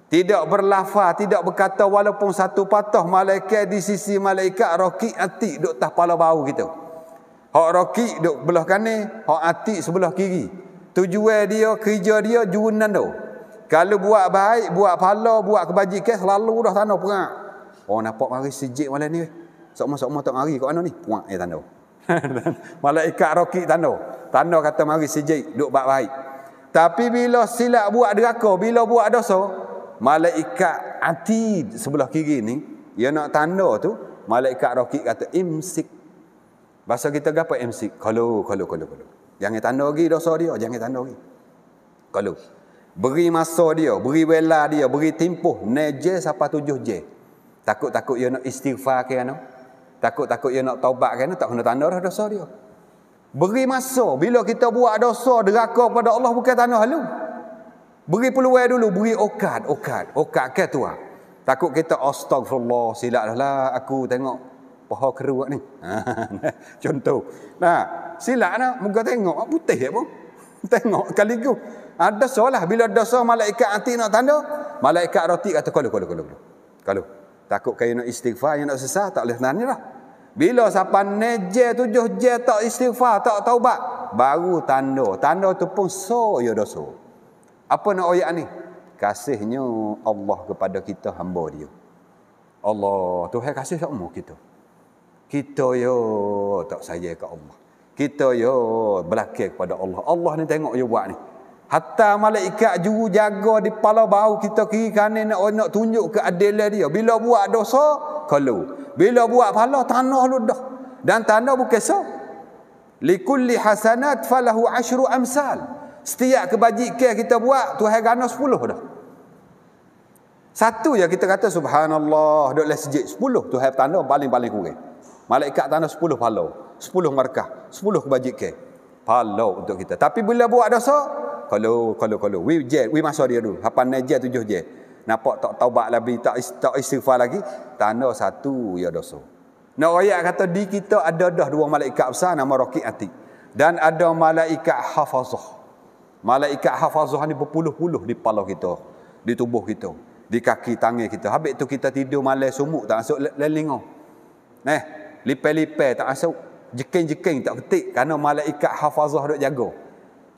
Tidak berlafa, tidak berkata walaupun satu patah malaikat di sisi malaikat rakib atid duk tak pala bau kita. Hak rakib duk belah kanan, hak atid sebelah kiri. Tujuan dia, kerja dia jurnan tu. Kalau buat baik, buat pahala, buat kebajikan, selalu dah tanda perang. Oh, nampak hari sejik malam ni. Sama-sama tak hari kat mana ni? Puak eh tanda. Malaikat roki tanda. Tanda kata mari sejik, duk buat baik. Tapi bila silap buat deraka, bila buat dosa, malaikat hati sebelah kiri ni, dia nak tanda tu, malaikat roki kata imsik. Bahasa kita apa imsik? Kalau, kalau, kalau, kalau. Jangan tanda lagi dosa dia, jangan tanda lagi. Kalau. Beri masa dia, beri bela dia, beri timpuh neje sampai tujuh je. Takut-takut dia nak istighfar ke anu. Takut-takut dia nak taubat ke anu, tak kena tanda dah dosa dia. Beri masa bila kita buat dosa deraka pada Allah bukan tanah halu. Beri peluang dulu, beri okat, okat, okat ke tua. Takut kita astagfirullah silap dah lah aku tengok paha keruak ni. Contoh. Nah, silap nak muka tengok putih ya Tengok kali tu. Ada solah bila dosa malaikat hati nak tanda, malaikat roti kata kalau kalau kalau kalau. Kalau takut kaya nak istighfar, yang nak sesat tak boleh tanya lah. Bila siapa neje tujuh je tak istighfar, tak taubat, baru tanda. Tanda tu pun so ya dosa. Apa nak ayat ni? Kasihnya Allah kepada kita hamba dia. Allah Tuhan kasih sama kita. Kita yo tak sayang ke Allah. Kita yo berakik kepada Allah. Allah ni tengok yo buat ni. Hatta malaikat juru jaga di pala bau kita kiri kanan nak, nak tunjuk keadilan dia. Bila buat dosa, kalau. Bila buat pala, tanah ludah. Dan tanah bukan so. Likulli hasanat falahu ashru amsal. Setiap kebajikan kita buat, Tuhan gana sepuluh dah. Satu ya kita kata, subhanallah, duduk lah sejik. Sepuluh, Tuhan tanah paling-paling kurang. Malaikat tanah sepuluh pala. Sepuluh markah. Sepuluh kebajikan. Pala untuk kita. Tapi bila buat dosa, kalau kalau kalau we je we masa dia dulu apa ni je tujuh je nampak tak taubat lagi tak tak istighfar lagi tanda satu ya dosa nak royak kata di kita ada dah dua malaikat besar nama rakiq atik dan ada malaikat hafazah malaikat hafazah ni berpuluh-puluh di kepala kita di tubuh kita di kaki tangan kita habis tu kita tidur malam sumuk tak masuk lelingo Neh lipai-lipai tak masuk jeking-jeking tak petik kerana malaikat hafazah duk jaga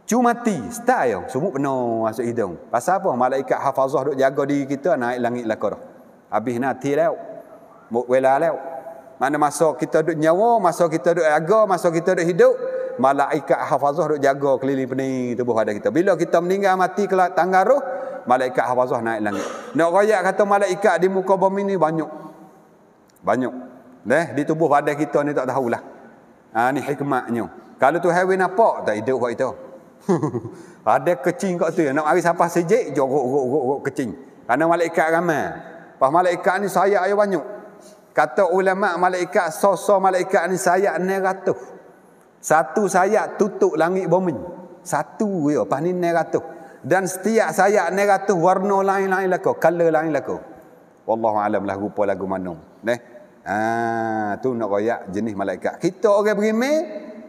Cuma mati, style. Semut penuh masuk hidung. Pasal apa? Malaikat hafazah duk jaga diri kita naik langit lah korang. Habis nanti lew. Mukwela lew. Mana masa kita duk nyawa, masa kita duk jaga, masa kita duk hidup. Malaikat hafazah duk jaga keliling pening tubuh pada kita. Bila kita meninggal mati ke tangga roh, malaikat hafazah naik langit. Nak rakyat kata malaikat di muka bumi ni banyak. Banyak. Eh, di tubuh pada kita ni tak tahulah. Ha, ni hikmatnya. Kalau tu hewi nampak, tak hidup buat itu. ada kecing kat tu. Nak mari sampah sejik, jorok, jorok, kecing. Kerana malaikat ramai. Pas malaikat ni sayak ayah banyak. Kata ulama' malaikat, sosok malaikat ni sayak ni Satu sayak tutup langit bomen. Satu je. Ya. Pas ni ni Dan setiap sayak ni warna lain-lain lah kau. Color lain lah kau. Wallahualam lah rupa lagu mana. Neh. Ah, tu nak royak jenis malaikat. Kita orang beriman,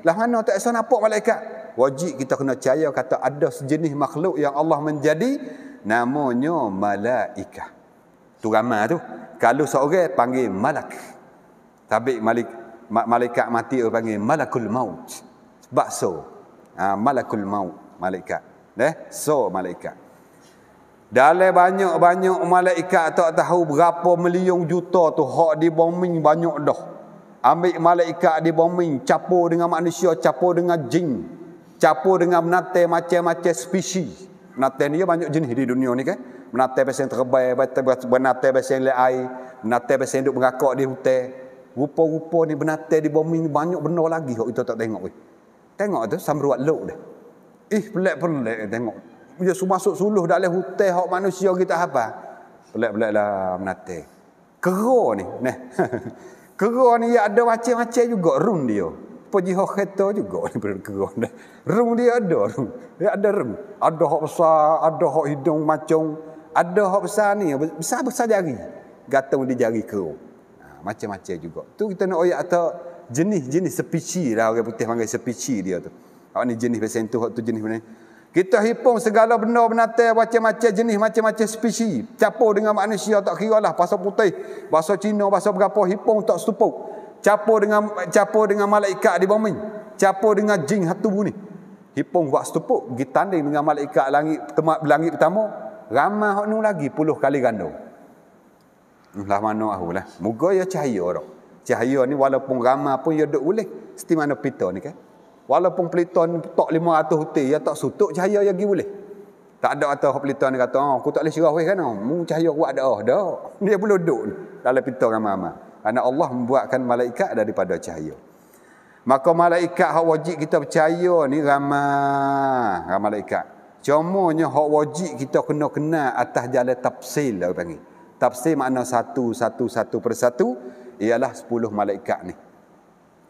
lah mana tak bisa nampak malaikat wajib kita kena percaya kata ada sejenis makhluk yang Allah menjadi namanya malaika. Tu ramai tu. Kalau seorang panggil malak. Tapi malik malaikat mati dia panggil malakul maut. Sebab so. Ha, malakul maut malaikat. Eh? So malaikat. Dalam banyak-banyak malaikat tak tahu berapa million juta tu hak dibombing banyak dah. Ambil malaikat dibombing, capur dengan manusia, capur dengan jin. Capur dengan menatai macam-macam spesies. Menatai ni banyak jenis di dunia ni kan. Menatai pasal yang terbaik, menatai pasal yang lelai, menatai pasal yang duduk mengakak di hutan. Rupa-rupa ni menatai di bumi ni banyak benda lagi kalau kita tak tengok. Eh. Tengok tu, samruat luk dah. ih pelik-pelik tengok. Dia masuk suluh dalam hutan hak manusia kita apa? Pelik-pelik lah menate. Kera ni. Nah. Kera ni ada macam-macam juga run dia penjihau kereta juga ni bergerak. kerana. Rung dia ada rung. Dia ada rung. Ada hak besar, ada hak hidung macam. Ada hak besar ni, besar-besar jari. Gatung di jari kerung. Ha, macam-macam juga. Tu kita nak oyak atau jenis-jenis sepici lah orang putih panggil sepici dia tu. Hak ni jenis pasien tu, hak tu jenis mana. Kita hipung segala benda benatai macam-macam jenis macam-macam spesies. Capo dengan manusia tak kira lah. Pasal putih, bahasa Cina, bahasa berapa hipung tak setupuk. Capo dengan capo dengan malaikat di bumi. capo dengan jin hatu bumi. Hipung buat setepuk pergi tanding dengan malaikat langit tempat langit pertama. Ramai hok nu lagi puluh kali ganda. Lah mano aku lah. Muga ya cahaya orang. Cahaya ni walaupun ramai pun ya duk boleh. Seti mana pita ni kan. Walaupun peliton tok 500 hutih ya tak sutuk cahaya ya gi boleh. Tak ada atas hok peliton ni kata, oh, aku tak boleh cerah weh kan. Oh. Mu cahaya kuat dah dah. Dia perlu duduk dalam pita ramai-ramai. Anak Allah membuatkan malaikat daripada cahaya. Maka malaikat hak wajib kita percaya ni ramah, ramah malaikat. Cumanya hak wajib kita kena kenal atas jalan tafsir lah panggil. Tafsir makna satu, satu, satu persatu ialah sepuluh malaikat ni.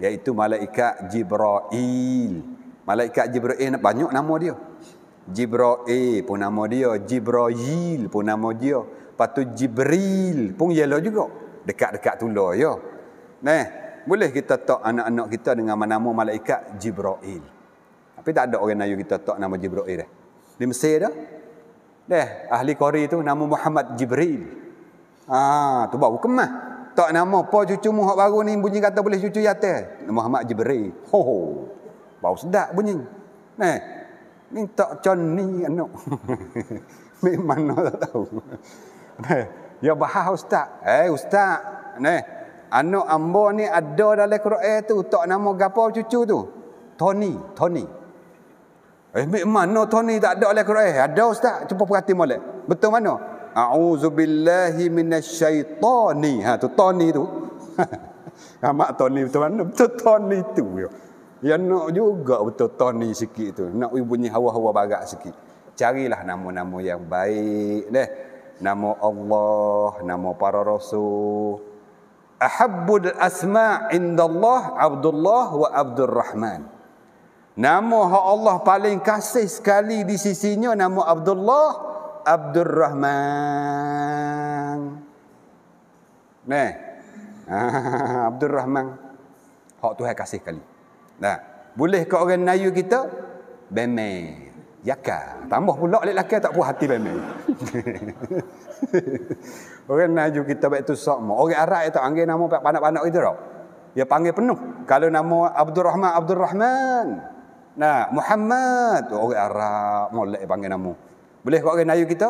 Iaitu malaikat Jibra'il. Malaikat Jibra'il banyak nama dia. Jibra'il pun nama dia. Jibra'il pun nama dia. Lepas tu Jibril pun ialah juga dekat-dekat tulo yo. Neh, boleh kita tok anak-anak kita dengan nama malaikat Jibril. Tapi tak ada orang Melayu kita tok nama Jibril dah. Eh. Di Mesir dah. Neh, ahli Qari tu nama Muhammad Jibril. Ah, tu bau kemah. Tok nama apa cucu mu hak baru ni bunyi kata boleh cucu yatim. Muhammad Jibril. Ho ho. Bau sedap bunyi. Neh. Ni tok con ni anak. Memang no tak tahu. Neh. Ya bahas ustaz. Eh hey, ustaz. Ni. Anak ambo ni ada dalam Quran tu. Tak nama gapo cucu tu. Tony. Tony. Eh mana Tony tak ada dalam Quran? Ada ustaz. Cuba perhati molek. Betul mana? A'udzubillahi minasyaitani. Ha tu Tony tu. Amak Tony betul mana? Betul Tony tu. Ya. Ya nak juga betul Tony sikit tu. Nak bunyi hawa-hawa barat sikit. Carilah nama-nama yang baik. neh nama Allah, nama para rasul. Ahabbul asma inda Allah Abdullah wa Abdul Rahman. Nama hak Allah paling kasih sekali di sisinya nama Abdullah Abdul Rahman. Nah. Abdul Rahman. Ha Tuhan kasih sekali. Nah. Boleh ke orang Melayu kita? Bemeh. Yaka. Tambah pula lelaki tak puas hati bemeh. orang naju kita baik tu sokmo. Orang Arab itu anggil nama pak anak anak itu tau. Dia panggil penuh. Kalau nama Abdul Rahman, Abdul Rahman. Nah, Muhammad. Orang Arab molek panggil nama. Boleh kau orang naju kita?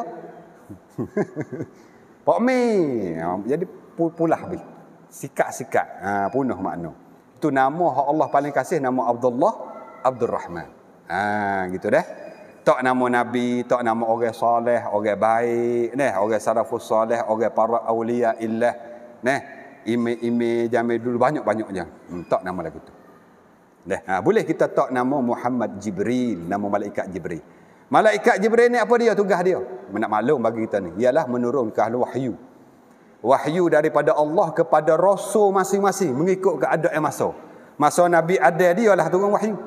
Pak Mi. Jadi pulah bi. Sikat-sikat. Ha, punuh makna. Itu nama Allah paling kasih nama Abdullah Abdul Rahman. Ha, gitu dah tak nama nabi tak nama orang soleh orang baik neh orang salafus soleh orang para aulia illah neh ime ime jame dulu banyak-banyaknya hmm, tak nama lagu tu neh ha, boleh kita tak nama Muhammad Jibril nama malaikat Jibril malaikat Jibril ni apa dia tugas dia nak maklum bagi kita ni ialah menurunkan ke wahyu wahyu daripada Allah kepada rasul masing-masing mengikut keadaan masa masa nabi ada dia lah turun wahyu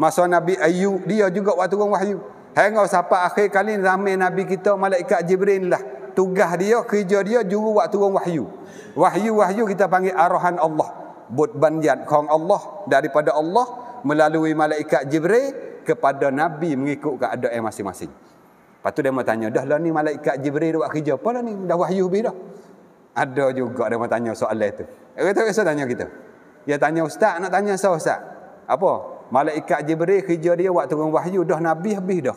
Masa Nabi Ayub, dia juga waktu orang wahyu. Hai engkau siapa akhir kali ramai Nabi kita Malaikat Jibril lah. Tugas dia, kerja dia juru waktu turun wahyu. Wahyu-wahyu kita panggil arahan Allah. Bud banjat kong Allah daripada Allah melalui Malaikat Jibril kepada Nabi mengikut keadaan masing-masing. Lepas tu dia mau tanya, dah lah ni Malaikat Jibril buat kerja apa lah ni? Dah wahyu habis dah. Ada juga dia mau tanya soalan itu. Dia kata, saya tanya kita. Dia tanya ustaz, nak tanya saya ustaz. Apa? Malaikat Jibril kerja dia waktu turun wahyu dah nabi habis dah.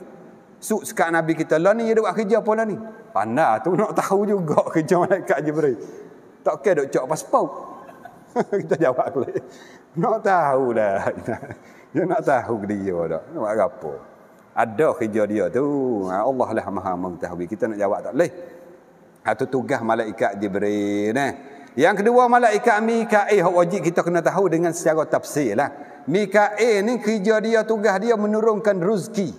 Suk sekat nabi kita lah ni dia buat kerja pula ni. Pandai tu nak tahu juga kerja malaikat Jibril. Tak kira dok cak paspor. kita jawab kali. Nak tahu dah. dia nak tahu dia dak. Nak apa? Ada kerja dia tu. Ah, Allah lah Maha mengetahui. Kita nak jawab tak boleh. Itu ha, tugas malaikat Jibril nah. Eh. Yang kedua malaikat Mikail hak wajib kita kena tahu dengan secara tafsir lah. Mikail ni kerja dia tugas dia menurunkan rezeki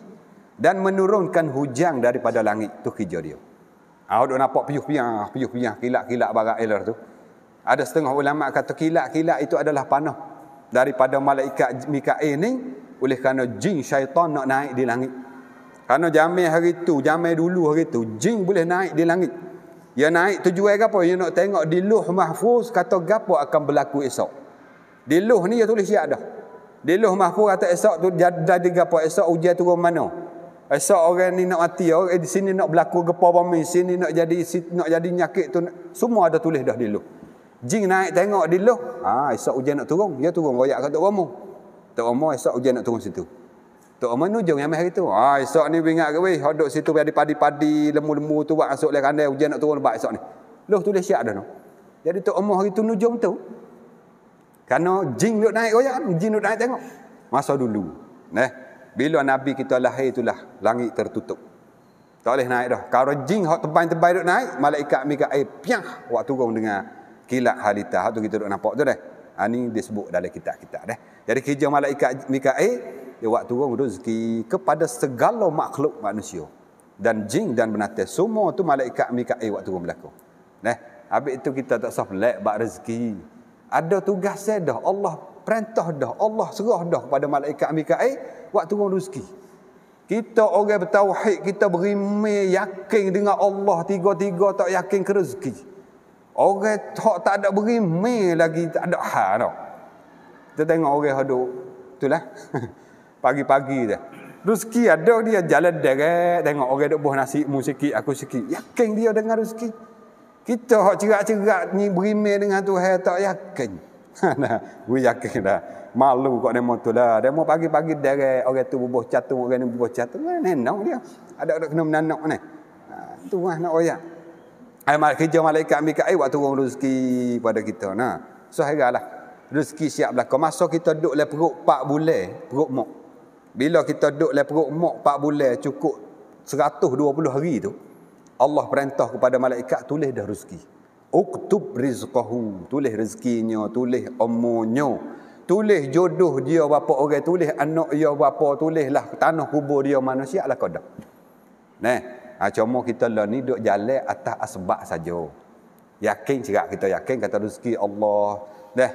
dan menurunkan hujang daripada langit tu kerja dia. Ah duk nampak piuh-piah, piuh-piah kilat-kilat barang elar tu. Ada setengah ulama kata kilat-kilat itu adalah panah daripada malaikat Mikail ni oleh kerana jin syaitan nak naik di langit. Kerana jamai hari tu, jamai dulu hari tu, jin boleh naik di langit. Ya naik tujuan gapo? Ya nak tengok di Luh Mahfuz kata gapo akan berlaku esok. Di Luh ni dia tulis siap dah. Di Loh Mahfuz kata esok tu jadi jad, gapo esok ujian tu turun mana? Esok orang ni nak mati, orang eh, di sini nak berlaku gepa bumi, sini nak jadi nak jadi nyakit tu semua ada tulis dah di Jing naik tengok di Ah esok ujian nak turun, dia turun royak kat Romo. Tok Romo esok ujian nak turun situ. Tok Romo nujung yang hari tu. Ah esok ni ingat ke weh, hodok situ biar padi-padi, lemu-lemu tu buat masuk lekan dia ujian nak turun lebat esok ni. Loh tulis siap dah noh. Jadi Tok Romo hari tu nujung tu, kerana jin duduk naik royan, kan, jin duduk naik tengok. Masa dulu. neh bila Nabi kita lahir itulah, langit tertutup. Tak boleh naik dah. Kalau jin yang terbang-terbang duduk naik, malaikat mereka air piang. Waktu kau dengar kilat halita. Waktu kita duduk nampak tu dah. Ini ha, disebut dalam kitab kita deh. Jadi kerja malaikat mereka air, dia waktu kau duduk zeki kepada segala makhluk manusia. Dan jin dan benatah. Semua tu malaikat mereka air waktu kau berlaku. Neh habis itu kita tak sah pelik buat rezeki ada tugas saya dah Allah perintah dah Allah serah dah kepada malaikat Mikail waktu orang rezeki kita orang bertauhid kita berime yakin dengan Allah tiga-tiga tak yakin ke rezeki orang tak tak ada berime lagi tak ada hal dah kita tengok orang hidup itulah pagi-pagi dia rezeki ada dia jalan direct tengok orang duk buah nasi musiki aku sikit yakin dia dengan rezeki kita hak cerak-cerak ni berime dengan Tuhan tak yakin. Ha gue yakin dah. Malu kok demo tu lah. Demo pagi-pagi derek orang tu bubuh catung orang ni bubuh catung. Ni dia. Ada ada kena menanak ni. Ha tu lah nak oyak. Ai mak kerja malaikat ambil kat air waktu orang rezeki pada kita nah. So hairalah. Rezeki siap belaka. Masa kita duduk le perut pak bulan, perut mok. Bila kita duduk le perut mok pak bulan cukup 120 hari tu. Allah perintah kepada malaikat tulis dah rezeki. Uktub rizqahu, tulis rezekinya, tulis umurnya, tulis jodoh dia bapa orang, tulis anak dia berapa, tulislah tanah kubur dia manusia lah kada. Neh, ha, cuma kita lah ni duk jalan atas asbab saja. Yakin cerak kita yakin kata rezeki Allah. Dah,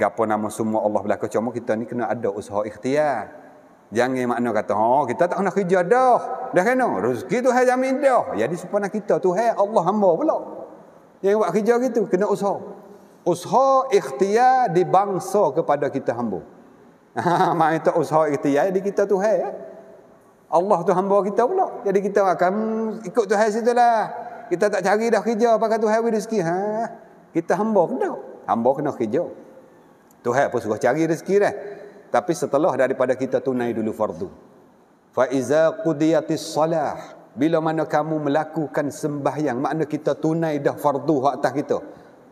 gapo nama semua Allah belaka cuma kita ni kena ada usaha ikhtiar. Jangan makna kata, oh, kita tak nak kerja dah. Dah kena. Rezeki tu hanya jamin dah. Jadi sepanah kita tu, hai Allah hamba pula. Yang buat kerja gitu, kena usaha. Usaha ikhtiar dibangsa kepada kita hamba. Maksudnya tak usaha ikhtiar, jadi kita tu hai. Ya. Allah tu hamba kita pula. Jadi kita akan ikut Tuhan situ lah. Kita tak cari dah kerja, apakah Tuhan beri rezeki. Ha? Kita hamba kena. Hamba kena kerja. Tuhan pun suruh cari rezeki lah tapi setelah daripada kita tunai dulu fardu fa iza qudiyatis salah bila mana kamu melakukan sembahyang makna kita tunai dah fardu hak atas kita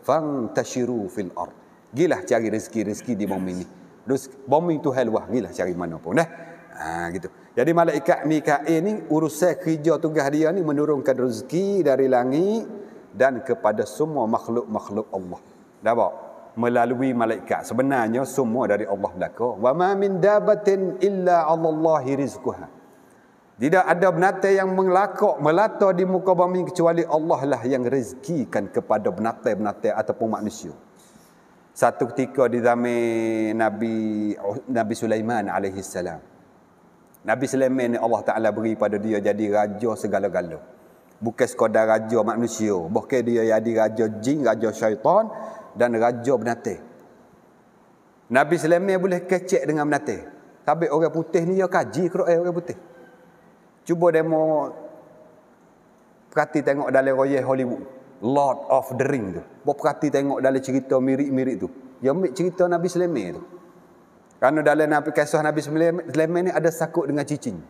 fang tashiru fil ar. gilah cari rezeki-rezeki di bumi ni Terus bumi tu halwah gilah cari mana pun dah eh? ha gitu jadi malaikat mikail ni urusan kerja tugas dia ni menurunkan rezeki dari langit dan kepada semua makhluk-makhluk Allah dah apa melalui malaikat. Sebenarnya semua dari Allah belaka. Wa ma min dabatin illa Allahi rizquha. Tidak ada binatang yang melakok melata di muka bumi kecuali Allah lah yang rezekikan kepada binatang-binatang ataupun manusia. Satu ketika di zaman Nabi Nabi Sulaiman alaihi salam. Nabi Sulaiman ni Allah Taala beri pada dia jadi raja segala-galanya. Bukan sekadar raja manusia, bahkan dia jadi raja jin, raja syaitan, dan raja binatang. Nabi Sulaiman boleh kecek dengan binatang. Tapi orang putih ni dia kaji Quran orang putih. Cuba demo perhati tengok dalam Royal Hollywood. Lord of the Ring tu. Buat perhati tengok dalam cerita mirip-mirip tu. Dia ambil cerita Nabi Sulaiman tu. Kerana dalam Nabi kisah Nabi Sulaiman ni ada sakut dengan cicing.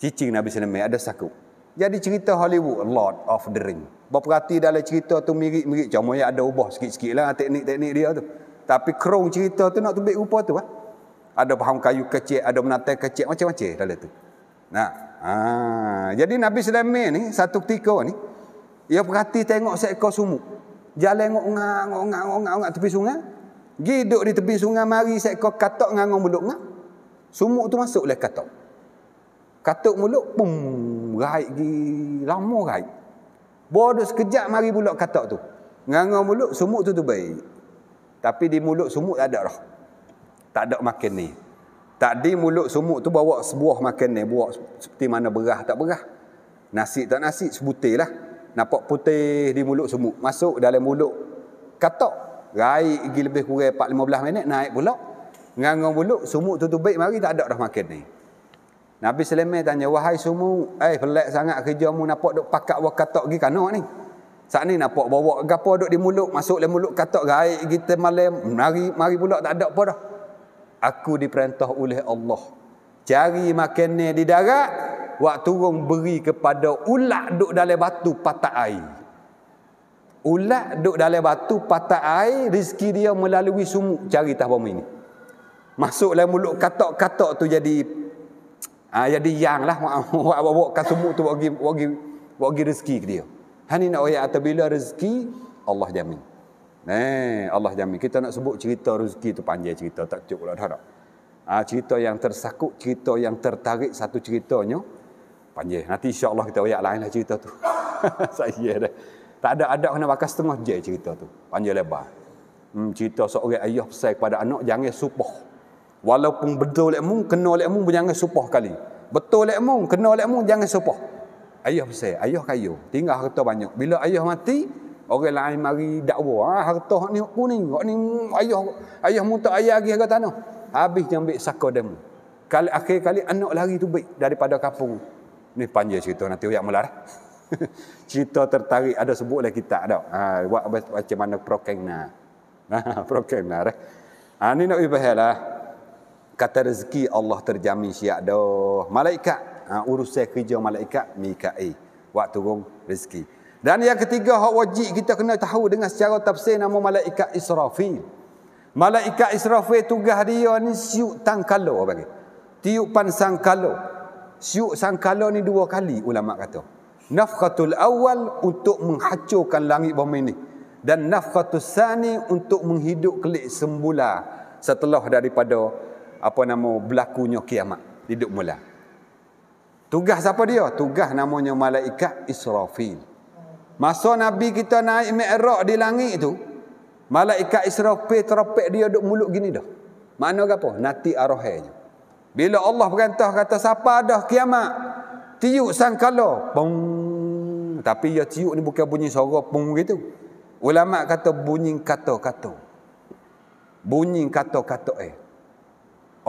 Cicing Nabi Sulaiman ada sakut. Jadi cerita Hollywood, Lord of the Ring. Berperhati dalam cerita tu mirip-mirip. Cuma yang ada ubah sikit-sikit lah teknik-teknik dia tu. Tapi kerong cerita tu nak tubik rupa tu. Ha? Ada bahan kayu kecil, ada menata kecil, macam-macam dalam tu. Nah, ha. Jadi Nabi Sulaiman ni, satu ketika ni, ia perhati tengok seekor sumuk. Jalan ngok-ngak, tepi sungai. Giduk di tepi sungai, mari seekor katok ngangong beluk ngak. Sumuk tu masuk oleh katok. Katuk mulut, pum, raik gi lama raik. Bodoh sekejap mari pula katuk tu. Ngangau mulut, sumuk tu tu baik. Tapi di mulut sumuk tak ada dah. Tak ada makan ni. Tak di mulut sumuk tu bawa sebuah makan ni. Bawa seperti mana berah tak berah. Nasi tak nasi, sebutir lah. Nampak putih di mulut sumuk. Masuk dalam mulut katuk. Raik gi lebih kurang 4-15 minit, naik pula. Ngangau mulut, sumuk tu tu baik mari tak ada dah makan ni. Nabi Sulaiman tanya, wahai sumu, eh pelik sangat kerja mu nampak duk pakat wak katok gi kano ni. Saat ni nampak bawa gapo duk di mulut masuk le mulut katok gai kita malam mari mari pula tak ada apa dah. Aku diperintah oleh Allah. Cari makan di darat, wak turun beri kepada ulat dok dalam batu patak air. Ulat duk dalam batu patak air, rezeki dia melalui sumuk cari tahu ini. Masuk Masuklah mulut katok-katok tu jadi Ha, jadi yang lah. Wak-wak kasumuk tu bagi, bagi, bagi rezeki ke dia. Hani nak wayak atas bila rezeki, Allah jamin. Eh, Allah jamin. Kita nak sebut cerita rezeki tu panjang cerita. Tak cukup lah. Dah, Ha, cerita yang tersakut, cerita yang tertarik satu ceritanya. Panjang. Nanti Allah kita wayak lain lah cerita tu. Saya dah. Tak ada adab kena makan setengah je cerita tu. Panjang lebar. Hmm, cerita seorang ayah pesai kepada anak, jangan supah. Walaupun betul oleh mung, kena oleh mung, jangan supah kali. Betul oleh mung, kena oleh mung, jangan supah. Ayah besar, ayah kayu, Tinggal harta banyak. Bila ayah mati, orang lain mari dakwa. Ha, harta ni kuning. Ni, ayah ayah muntah ayah lagi harga tanah. Habis dia ambil saka demu. Kali akhir kali anak lari tu baik daripada kapung. Ni panjang cerita nanti ayat mula dah. cerita tertarik ada sebut lah kita ada. Ha, buat macam mana prokeng nah. Nah, prokeng nah. Ha, nak ibahlah. Eh. Ha kata rezeki Allah terjamin siap dah. Malaikat ha, urusan kerja malaikat Mikail waktu turun rezeki. Dan yang ketiga hak wajib kita kena tahu dengan secara tafsir nama malaikat Israfil. Malaikat Israfil tugas dia ni siuk tangkalo bagi. pan sangkalo. Siuk sangkalo ni dua kali ulama kata. Nafkhatul awal untuk menghancurkan langit bumi ni dan nafkhatus sani untuk menghidup kelik sembula setelah daripada apa nama berlakunya kiamat hidup mula tugas siapa dia tugas namanya malaikat Israfil masa nabi kita naik mi'raj di langit itu. malaikat Israfil terapek dia duk mulut gini dah mana apa nanti arahnya bila Allah perintah kata siapa dah kiamat tiup sangkala pung tapi ia tiup ni bukan bunyi suara pung gitu ulama kata bunyi kata-kata bunyi kata-kata eh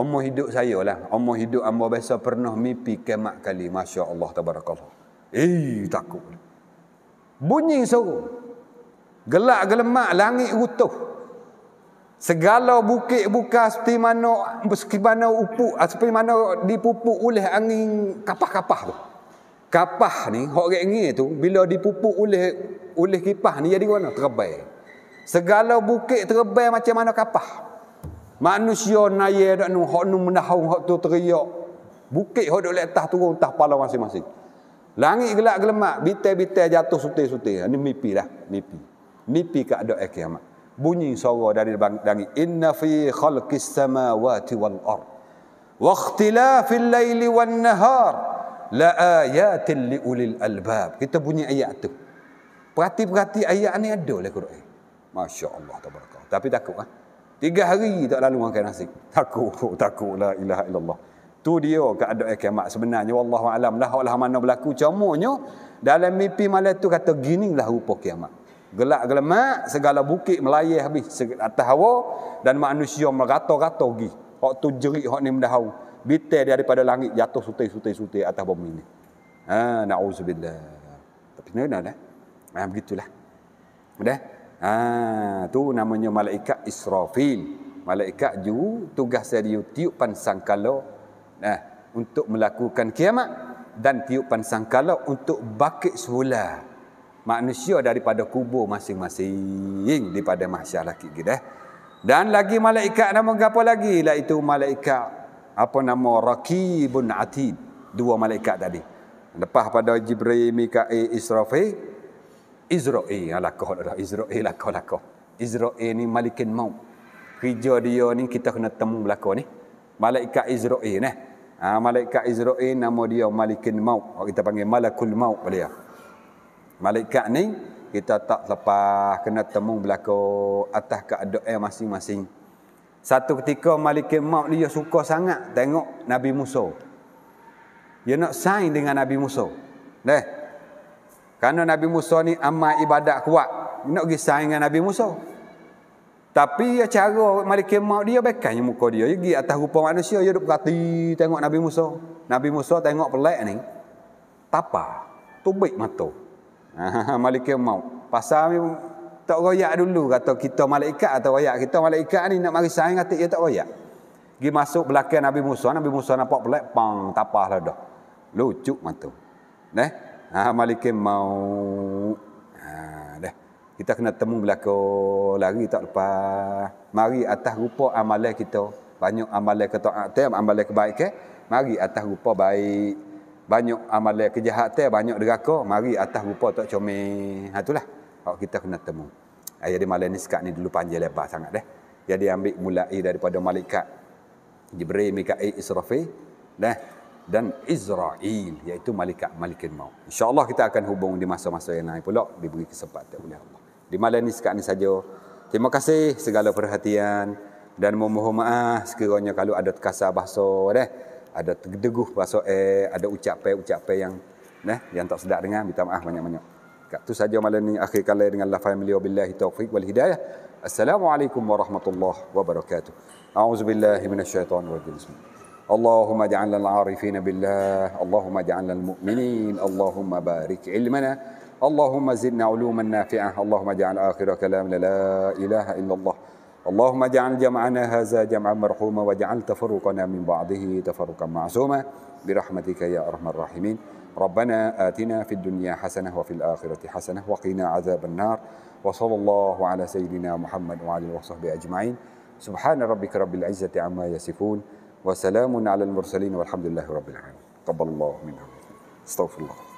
umur hidup saya lah. Umur hidup Amba biasa pernah mimpi kemak kali. Masya Allah, tabarakallah. Eh, takut. Bunyi suruh. Gelak gelemak, langit utuh. Segala bukit buka seperti mana seperti mana upuk ah, seperti mana dipupuk oleh angin kapah-kapah tu. Kapah ni hok ngi tu bila dipupuk oleh oleh kipah ni jadi mana? Terbang. Segala bukit terbang macam mana kapah. Manusia naya dak nu hok nu mendahau hok tu teriak. Bukit hok dak atas turun atas kepala masing-masing. Langit gelak gelemak, bitai-bitai jatuh sutih-sutih. Ini ha, mimpi dah, mimpi. Mimpi kat ada eh kiamat. Bunyi suara dari langit. Inna fi khalqis samawati wal ard. Wa ikhtilafil laili wan nahar la ayatin li ulil albab. Kita bunyi ayat tu. Perhati-perhati ayat ni ada lah Quran. Masya-Allah tabarakallah. Tapi takut ah. Kan? Tiga hari tak lalu makan nasi. Takut, takut la ilaha illallah. Tu dia keadaan eh, kiamat sebenarnya. Wallahu alam lah Allah mana berlaku camunya. Dalam mimpi malam tu kata gini lah rupa kiamat. Gelak gelemak, segala bukit melayah habis atas hawa. Dan manusia merata-rata pergi. Hak tu jerit, hak ni mendahau. Bitar daripada langit jatuh sutai-sutai-sutai atas bumi ni. Ha, na'udzubillah. Tapi ni dah. Ha, begitulah. Mudah? Okay. Ha, tu namanya malaikat Israfil. Malaikat ju tugas dia tiupan sangkala nah untuk melakukan kiamat dan tiupan sangkala untuk bakit semula manusia daripada kubur masing-masing daripada mahsyar laki gitu eh. Dan lagi malaikat nama apa lagi? Lah itu malaikat apa nama Raqibun Atid. Dua malaikat tadi. Lepas pada Jibril, Mikail, Israfil, Izra'il yang ah, lakuh dah. Izra'il lakuh lakuh. Izra'il ni malikin maut. Kerja dia ni kita kena temu belakang ni. Malaikat Izra'il ni. Eh? Ha, ah, Malaikat Izra'il nama dia malikin maut. Oh, kita panggil malakul maut pada dia. Malaikat ni kita tak lepas kena temu belakang atas keadaan masing-masing. Satu ketika malikin maut dia suka sangat tengok Nabi Musa. Dia nak sign dengan Nabi Musa. Dah. Kerana Nabi Musa ni amal ibadat kuat. Nak pergi saing dengan Nabi Musa. Tapi ya cara malaikat maut dia bekannya muka dia. Dia pergi atas rupa manusia. Dia duduk berhati tengok Nabi Musa. Nabi Musa tengok pelik ni. Tapa. Tubik mata. malaikat maut. Pasal ni tak royak dulu. Kata kita malaikat atau royak. Kita malaikat ni nak mari saing kata dia tak royak. Pergi masuk belakang Nabi Musa. Nabi Musa nampak pelik. Pang. Tapa lah dah. lucu mata. Nah. Eh? Ha, malikin mau, Ha, dah. Kita kena temu berlaku. Lari tak lepas. Mari atas rupa amalan kita. Banyak amalan ketua'atnya, amalan kebaikan. Eh? Mari atas rupa baik. Banyak amalan kejahatan, banyak deraka. Mari atas rupa tak comel. Ha, itulah. Oh, kita kena temu. Ha, jadi malam ni sekat ni dulu panjang lebar sangat deh. Jadi ambil mulai daripada malaikat Jibril, Mikail, Israfil. Dah dan Izrail iaitu malaikat malikin maut. Insya-Allah kita akan hubung di masa-masa yang lain pula diberi kesempatan oleh Allah. Di malam ini sekat saja. Terima kasih segala perhatian dan memohon maaf sekiranya kalau ada terkasar bahasa deh, ada terdeguh bahasa eh, ada ucapan-ucapan yang neh yang tak sedap dengar minta maaf banyak-banyak. Kat tu saja malam ini akhir kali dengan lafaz milio billahi taufik wal hidayah. Assalamualaikum warahmatullahi wabarakatuh. A'udzubillahi minasyaitonirrajim. Bismillahirrahmanirrahim. اللهم اجعلنا العارفين بالله اللهم اجعلنا المؤمنين اللهم بارك علمنا اللهم زدنا علوما نافعة اللهم اجعل آخر كلامنا لا إله إلا الله اللهم اجعل جمعنا هذا جمعا مرحوما واجعل تفرقنا من بعضه تفرقا معصوما برحمتك يا أرحم الراحمين ربنا آتنا في الدنيا حسنة وفي الآخرة حسنة وقنا عذاب النار وصلى الله على سيدنا محمد وعلى وصحبه أجمعين سبحان ربك رب العزة عما يصفون وسلام على المرسلين والحمد لله رب العالمين تقبل الله منا استغفر الله